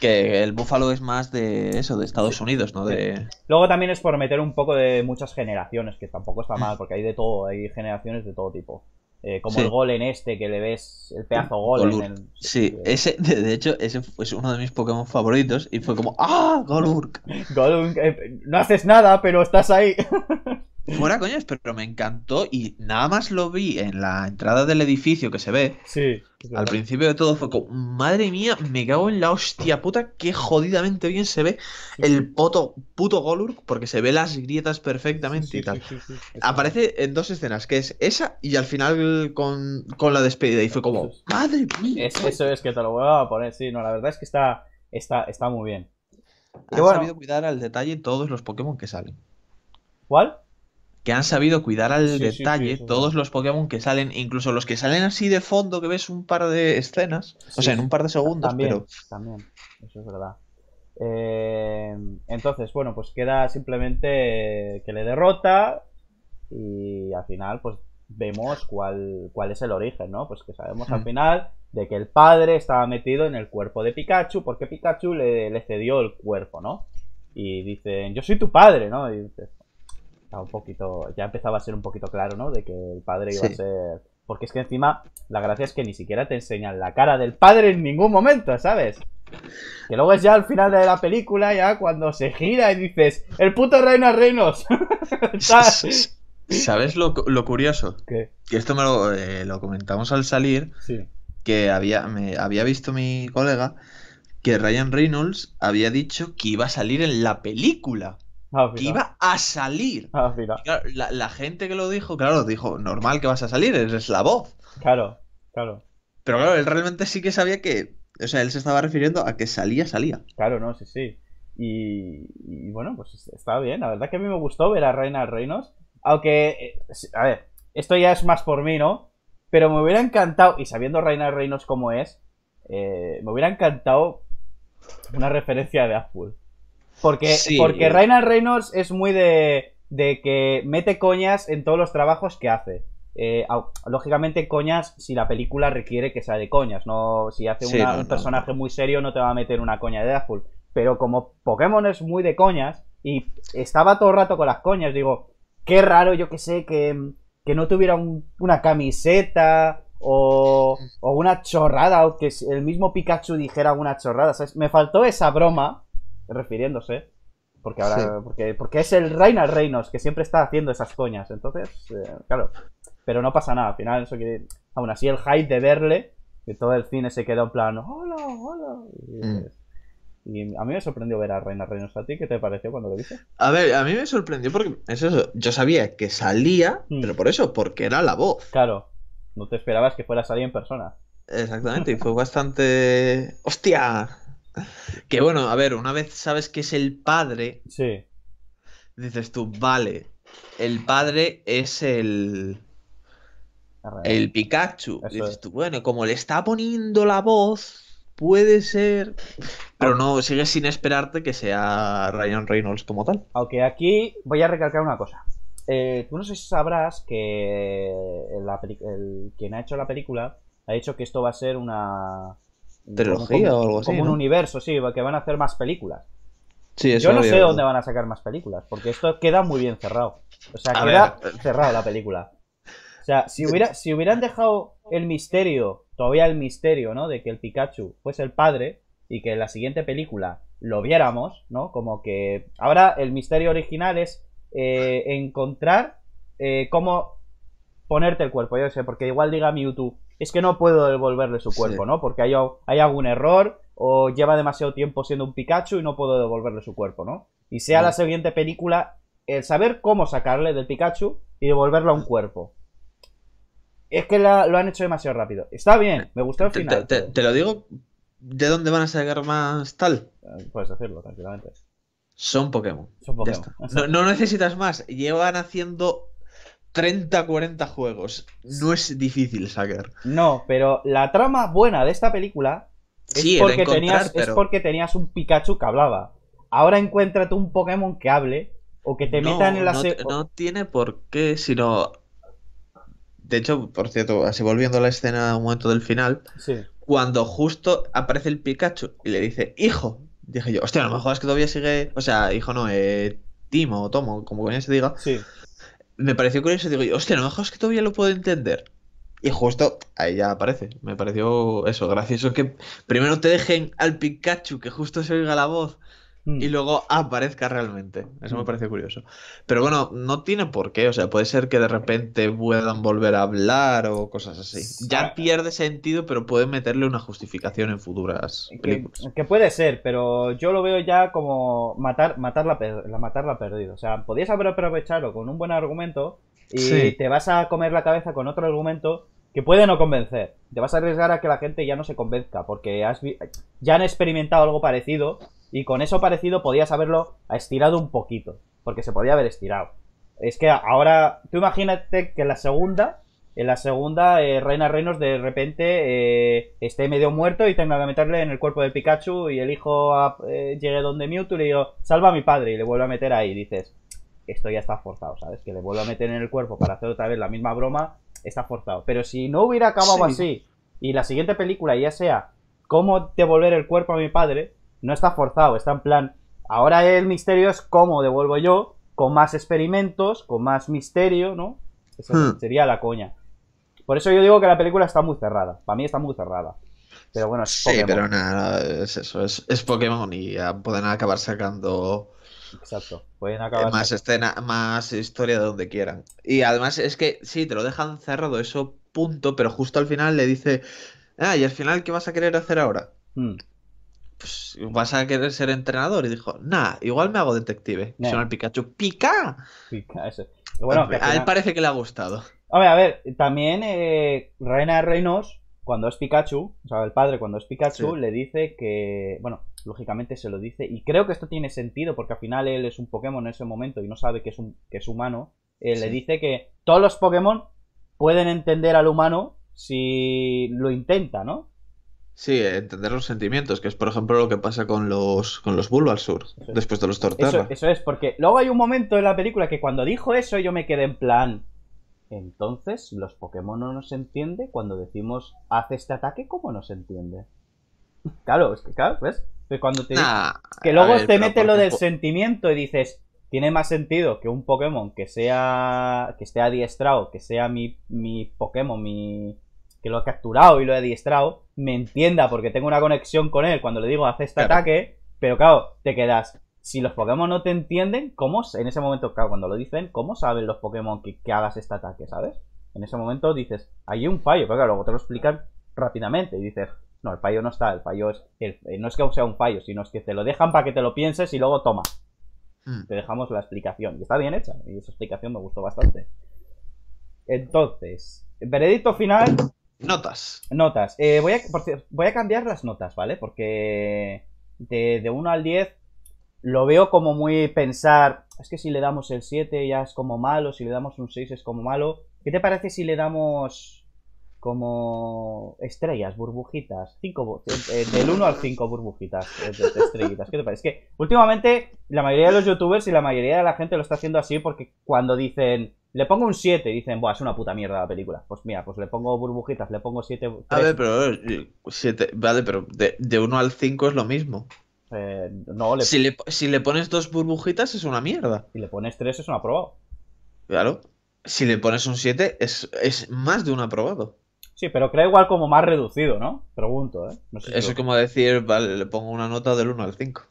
Que el búfalo es más de eso, de Estados Unidos, ¿no? De... Luego también es por meter un poco de muchas generaciones, que tampoco está mal, porque hay de todo, hay generaciones de todo tipo. Eh, como el gol en este, que le ves el pedazo gol. En Sí, eh. ese, de, hecho, ese es uno de mis Pokémon favoritos y fue como, ¡ah! Golurk. Golurk, eh, no haces nada, pero estás ahí. Fuera coñas, pero me encantó y nada más lo vi en la entrada del edificio que se ve. Sí. Al principio de todo fue como, madre mía, me cago en la hostia puta, qué jodidamente bien se ve el poto, puto Golurk, porque se ve las grietas perfectamente y tal. Aparece en dos escenas, que es esa y al final con, la despedida. Y fue como, madre mía. eso es que te lo voy a poner, sí, no, la verdad es que está, está, está muy bien. He sabido cuidar al detalle todos los Pokémon que salen. ¿Cuál? que han sabido cuidar al detalle todos los Pokémon que salen, incluso los que salen así de fondo, que ves un par de escenas, o sea, en un par de segundos. pero... también, eso es verdad. Eh, entonces, bueno, pues queda simplemente que le derrota y al final, pues vemos cuál, cuál es el origen, ¿no? Pues que sabemos al hmm. final de que el padre estaba metido en el cuerpo de Pikachu, porque Pikachu le, le cedió el cuerpo, ¿no? Y dicen, yo soy tu padre, ¿no? Y dices, un poquito, ya empezaba a ser un poquito claro, ¿no? De que el padre iba a ser... Porque es que encima, la gracia es que ni siquiera te enseñan la cara del padre en ningún momento, ¿sabes? Que luego es ya al final de la película, ya cuando se gira y dices, el puto Reina Reynolds ¿Sabes lo, curioso? Que esto me lo, eh, comentamos al salir, que había, me, había visto mi colega que Ryan Reynolds había dicho que iba a salir en la película. Ah, que iba a salir. Ah, la, gente que lo dijo, claro, dijo, normal que vas a salir, es la voz. Claro, claro. Pero claro, él realmente sí que sabía que, o sea, él se estaba refiriendo a que salía, salía. Claro, no, sí, sí. Y, bueno, pues estaba bien. La verdad que a mí me gustó ver a Reina de Reinos. Aunque, eh, a ver, esto ya es más por mí, ¿no? Pero me hubiera encantado, y sabiendo Reina de Reinos como es, eh, me hubiera encantado una referencia de Apple. Porque, sí. porque Reynolds es muy de, de que mete coñas en todos los trabajos que hace. Eh, lógicamente, coñas si la película requiere que sea de coñas. no Si hace un personaje muy serio, no te va a meter una coña de Deadpool. Pero como Pokémon es muy de coñas y estaba todo el rato con las coñas, digo, qué raro, yo que sé, que, que no tuviera una camiseta o, o, una chorrada, o que el mismo Pikachu dijera una chorrada. Me faltó esa broma refiriéndose. Porque ahora. Porque, porque es el Reina Reinos que siempre está haciendo esas coñas. Entonces, eh, claro. Pero no pasa nada. Al final, eso que. Aún así, el hype de verle. Que todo el cine se quedó en plan. ¡Hola, hola! Y, mm. a mí me sorprendió ver a Reina Reinos. ¿A ti qué te pareció cuando lo viste? A ver, a mí me sorprendió porque. eso. Yo sabía que salía. Mm. Pero por eso, porque era la voz. Claro. No te esperabas que fuera a salir en persona. Exactamente. Y fue bastante. ¡Hostia! Que bueno, a ver, una vez sabes que es el padre. Dices tú, vale. El padre es el. El Pikachu. dices tú, bueno, como le está poniendo la voz, puede ser. Pero no, sigues sin esperarte que sea Ryan Reynolds como tal. Aunque aquí voy a recalcar una cosa. Eh, tú no sé si sabrás que la quien ha hecho la película ha dicho que esto va a ser una, trilogía como, o algo así. Como un universo, sí, que van a hacer más películas. Sí, Yo no sé dónde van a sacar más películas, porque esto queda muy bien cerrado. O sea, queda cerrada la película. O sea, si, hubiera, si hubieran dejado el misterio, todavía el misterio, ¿no? De que el Pikachu fuese el padre y que en la siguiente película lo viéramos, ¿no? Como que ahora el misterio original es eh, encontrar eh, cómo ponerte el cuerpo, yo sé, porque igual diga Mewtwo, es que no puedo devolverle su cuerpo, ¿no? Porque hay, algún error o lleva demasiado tiempo siendo un Pikachu y no puedo devolverle su cuerpo, ¿no? Y sea la siguiente película el saber cómo sacarle del Pikachu y devolverlo a un cuerpo. Es que lo han hecho demasiado rápido. Está bien, me gustó el final. Te, lo digo, ¿de dónde van a sacar más tal? Eh, puedes decirlo tranquilamente. Son Pokémon. Son Pokémon. no, necesitas más. Llevan haciendo 30, 40 juegos. No es difícil, sacar. No, pero la trama buena de esta película es, porque, tenías, es porque tenías un Pikachu que hablaba. Ahora encuéntrate un Pokémon que hable o que te meta metan en la... No, no tiene por qué, sino... De hecho, por cierto, así volviendo a la escena un momento del final, cuando justo aparece el Pikachu y le dice, hijo, dije yo, hostia, a lo mejor es que todavía sigue, o sea, hijo no, eh, Timo o Tomo, como bien se diga, sí me pareció curioso. Digo, hostia, no lo que todavía lo puedo entender. Y justo ahí ya aparece. Me pareció eso, gracioso que primero te dejen al Pikachu que justo se oiga la voz Mm. y luego aparezca realmente. Eso me mm. parece curioso. Pero bueno, no tiene por qué. O sea, puede ser que de repente puedan volver a hablar o cosas así. Ya pierde sentido, pero pueden meterle una justificación en futuras películas. Que, puede ser, pero yo lo veo ya como matar, la, la, matarla perdido. O sea, podías haber aprovechado con un buen argumento y te vas a comer la cabeza con otro argumento que puede no convencer. Te vas a arriesgar a que la gente ya no se convenzca, porque has ya han experimentado algo parecido y con eso parecido podías haberlo estirado un poquito, porque se podía haber estirado. Es que ahora, tú imagínate que en la segunda, en la segunda, eh, Reina Reinos de repente eh, esté medio muerto y tenga que meterle en el cuerpo de Pikachu y el hijo eh, llegue donde Mewtwo y le digo, salva a mi padre y le vuelve a meter ahí. Dices, esto ya está forzado, ¿sabes? Que le vuelvo a meter en el cuerpo para hacer otra vez la misma broma, está forzado. Pero si no hubiera acabado así y la siguiente película ya sea cómo devolver el cuerpo a mi padre, no está forzado, está en plan, ahora el misterio es cómo devuelvo yo, con más experimentos, con más misterio, ¿no? Esa hmm. sería la coña. Por eso yo digo que la película está muy cerrada, para mí está muy cerrada. Pero bueno, es sí, pero nada, es eso, es, Pokémon y pueden acabar sacando... Exacto, pueden eh, acabar Más escena, más historia de donde quieran. Y además es que sí, te lo dejan cerrado, eso punto, pero justo al final le dice, ah, y al final, ¿qué vas a querer hacer ahora? Hmm pues vas a querer ser entrenador. Y dijo, nah, igual me hago detective. Son sonó el Pikachu, ¡pica! Pica, A él parece que le ha gustado. ver, a ver, también Reina eh, de Reinos, cuando es Pikachu, o sea, el padre cuando es Pikachu, le dice que, bueno, lógicamente se lo dice, y creo que esto tiene sentido, porque al final él es un Pokémon en ese momento y no sabe que es, un, es humano, eh, le dice que todos los Pokémon pueden entender al humano si lo intenta, ¿no? Sí, entender los sentimientos, que es por ejemplo lo que pasa con los con los Bulbasur Sur después de los Torterra. Eso, es, porque luego hay un momento en la película que cuando dijo eso yo me quedé en plan. Entonces, los Pokémon no nos entiende cuando decimos haz este ataque, ¿cómo nos entiende? Claro, es que claro, ¿ves? Pues cuando te que luego te mete lo del sentimiento y dices, tiene más sentido que un Pokémon que sea que esté adiestrado, que sea mi, mi Pokémon, mi que lo ha capturado y lo he adiestrado me entienda porque tengo una conexión con él cuando le digo hace este ataque, pero claro, te quedas. Si los Pokémon no te entienden, ¿cómo? En ese momento, claro, cuando lo dicen, ¿cómo saben los Pokémon que, hagas este ataque, sabes? En ese momento dices, hay un fallo, pero claro, luego te lo explican rápidamente y dices, no, el fallo no está, el fallo es. Eh, no es que sea un fallo, sino es que te lo dejan para que te lo pienses y luego toma. Hmm. Te dejamos la explicación. Y está bien hecha, y esa explicación me gustó bastante. Entonces, veredicto final, Notas. Notas. Eh, voy, a, voy a cambiar las notas, ¿vale? Porque de, 1 al 10 lo veo como muy pensar, es que si le damos el 7 ya es como malo, si le damos un 6 es como malo. ¿Qué te parece si le damos como estrellas, burbujitas, cinco eh, eh, del 1 al 5 burbujitas, estrellitas. ¿Qué te parece? Es que últimamente la mayoría de los youtubers y la mayoría de la gente lo está haciendo así porque cuando dicen le pongo un 7, dicen, es una puta mierda la película. Pues mira, pues le pongo burbujitas, le pongo 7. A ver, pero 7, eh, vale, pero de 1 al 5 es lo mismo. Eh, no, Si, le, si le pones dos burbujitas es una mierda. Si le pones 3 es un aprobado. Claro. Si le pones un 7 es, más de un aprobado. Sí, pero creo igual como más reducido, ¿no? Pregunto, ¿eh? Eso es como decir, vale, le pongo una nota del 1 al 5.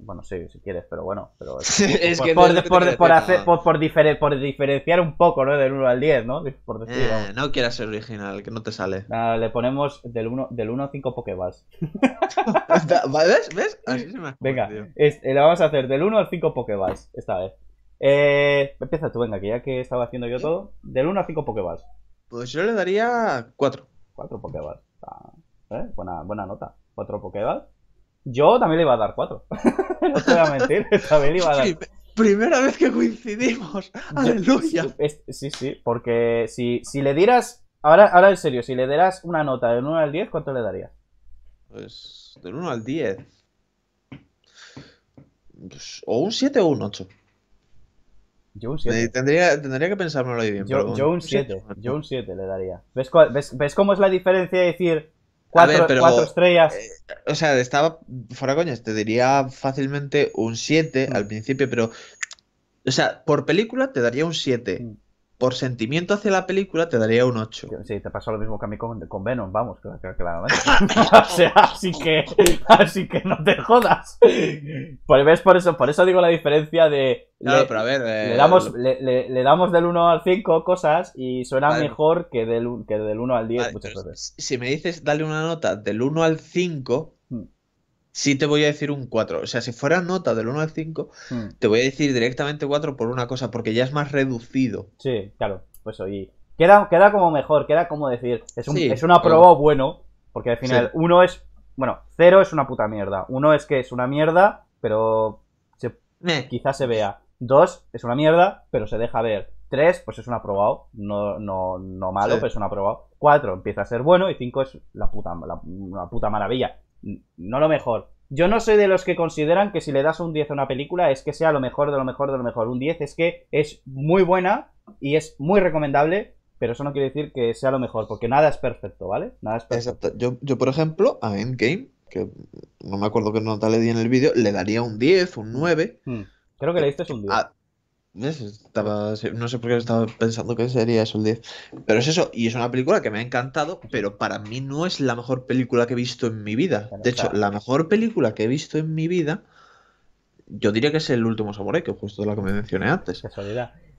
Bueno, sí, si quieres, pero bueno. Pero es que por diferenciar un poco, ¿no? Del 1 al 10, ¿no? Por decir, eh, no quieras ser original, que no te sale. le ponemos del 1, del a 5 Pokéballs. ¿Ves? ¿Ves? Venga, es, eh, la vamos a hacer del 1 al 5 Pokéballs, esta vez. Eh, empieza tú, venga, que ya que estaba haciendo yo todo, del 1 a 5 Pokéballs. Pues yo le daría 4. 4 Pokéballs. Ah, ¿eh? buena, buena nota. 4 Pokéballs. Yo también le iba a dar 4. no te voy a mentir, también le iba a dar. primera vez que coincidimos. Aleluya. sí, sí, porque si, le dieras. Ahora, en serio, si le dieras una nota del 1 al 10, ¿cuánto le darías? Pues del 1 al 10. Pues, o un 7 o un 8. Yo un 7. Eh, tendría, que pensármelo ahí bien. Yo, un 7. Yo un 7 le daría. ves, cómo es la diferencia de decir Cuatro, estrellas. Eh, o sea, estaba, fuera coñas, te diría fácilmente un 7 mm. al principio, pero... O sea, por película te daría un 7 por sentimiento hacia la película te daría un 8. Sí, te pasa lo mismo que a mí con, Venom, vamos, claramente. o sea, así que, no te jodas. Pues, ves, por eso, por eso digo la diferencia de... Claro, le, pero a ver... Eh, le, damos, del 1 al 5 cosas y suena mejor que del, del 1 al 10 Si me dices, dale una nota del 1 al 5, sí te voy a decir un 4. O sea, si fuera nota del 1 al 5, hmm. te voy a decir directamente 4 por una cosa, porque ya es más reducido. Sí, claro, pues oye. Queda, queda como mejor, queda como decir. Es un, es un aprobado bueno, porque al final 1 es. Bueno, 0 es una puta mierda. 1 es que es una mierda, pero quizás se vea. 2 es una mierda, pero se deja ver. 3, pues es un aprobado. No, no, no malo, pero es un aprobado. 4 empieza a ser bueno. Y 5 es la puta, una puta maravilla no lo mejor. Yo no soy de los que consideran que si le das un 10 a una película es que sea lo mejor de lo mejor de lo mejor. Un 10 es que es muy buena y es muy recomendable, pero eso no quiere decir que sea lo mejor, porque nada es perfecto, ¿vale? Nada es perfecto. Yo, por ejemplo, a Endgame, que no me acuerdo qué nota le di en el vídeo, le daría un 10, un 9. Hmm. Creo que le diste un 10. Eh, no sé por qué estaba pensando que sería eso el 10. Pero es eso, y es una película que me ha encantado, pero para mí no es la mejor película que he visto en mi vida. De hecho, la mejor película que he visto en mi vida, yo diría que es El último Saboré, que justo la que me mencioné antes.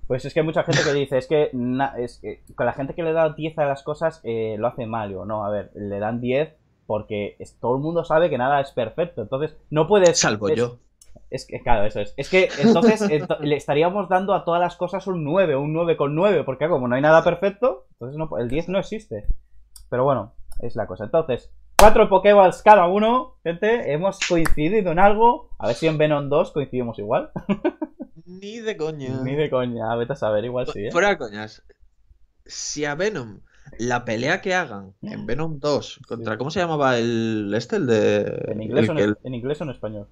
Pues es que hay mucha gente que dice, es que, es que con la gente que le da 10 a las cosas eh, lo hace mal. o no, a ver, le dan 10 porque todo el mundo sabe que nada es perfecto. Entonces, no puedes. Salvo yo. Es que, claro, eso es. Es que entonces le estaríamos dando a todas las cosas un 9, un 9 con 9, porque como no hay nada perfecto, entonces el 10 no existe. Pero bueno, es la cosa. Entonces, cuatro Pokéballs cada uno, gente, hemos coincidido en algo. A ver si en Venom 2 coincidimos igual. Ni de coña. Ni de coña, vete a saber, igual sí. ¿eh? Fuera coñas. Si a Venom, la pelea que hagan en Venom 2 contra, ¿cómo se llamaba el este? El de... en inglés o en español?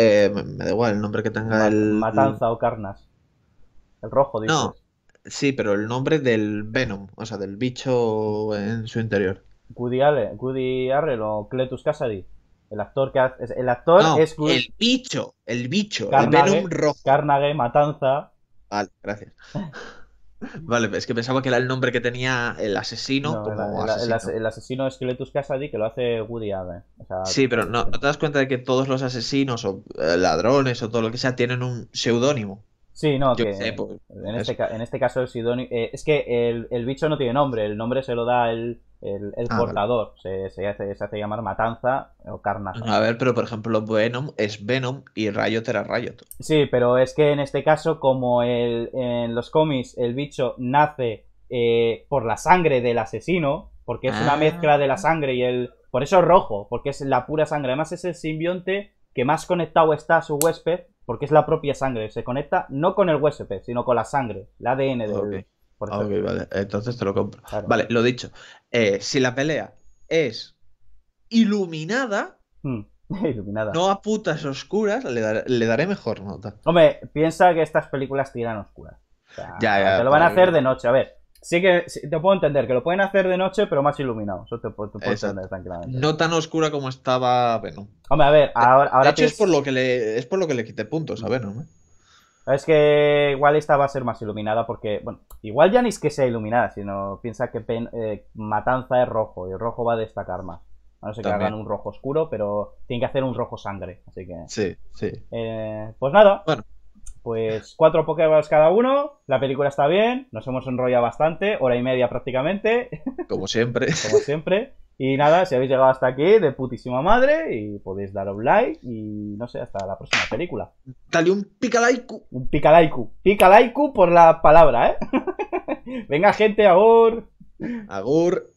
Eh, me da igual el nombre que tenga el. Matanza o Carnas. El rojo, dice. No, sí, pero el nombre del Venom, o sea, del bicho en su interior. Woody Allen, Arrel o Cletus casady El actor que hace, el actor es Woody... el bicho, el bicho, el Venom rojo. Carnage, Matanza. Vale, gracias. Vale, es que pensaba que era el nombre que tenía el asesino. el, asesino. El, que lo hace Woody Allen. sí, pero no, no, te das cuenta de que todos los asesinos o eh, ladrones o todo lo que sea tienen un seudónimo. Sí, no, que pues, este en, este, caso el Sidonio. Eh, es que el, bicho no tiene nombre, el nombre se lo da el, el, ah, portador. Se, hace, llamar Matanza o Carnaza. A ver, pero por ejemplo, Venom es Venom y Riot era Riot. Sí, pero es que en este caso, como en los cómics el bicho nace eh, por la sangre del asesino, porque es una ah. mezcla de la sangre y el. Por eso es rojo, porque es la pura sangre. Además, es el simbionte que más conectado está a su huésped porque es la propia sangre. Se conecta no con el WSP, sino con la sangre, el ADN del. Ah, vale, entonces te lo compro. Vale, lo dicho. Eh, si la pelea es iluminada, hmm. no a putas oscuras, le, daré mejor nota. Hombre, piensa que estas películas tiran oscuras. ya, te lo van a hacer de noche. A ver, Sí que te puedo entender que lo pueden hacer de noche, pero más iluminado. Eso te, puedo entender tranquilamente. No tan oscura como estaba Venom. Hombre, a ver, ahora. de hecho, es... por lo que le, es por lo que le quité puntos a mm. ver, ¿no? ¿eh? Es que igual esta va a ser más iluminada porque, bueno, igual ya ni es que sea iluminada, sino piensa que eh, Matanza es rojo y el rojo va a destacar más. A no ser que hagan un rojo oscuro, pero tiene que hacer un rojo sangre, así que... Sí, sí. Eh, pues nada. Bueno pues cuatro Pokéballs cada uno, la película está bien, nos hemos enrollado bastante, hora y media prácticamente. Como siempre. Como siempre. Y nada, si habéis llegado hasta aquí, de putísima madre, y podéis dar un like, y no sé, hasta la próxima película. Dale un picalaiku. Un picalaiku. Picalaiku por la palabra, ¿eh? Venga, gente, agur. Agur.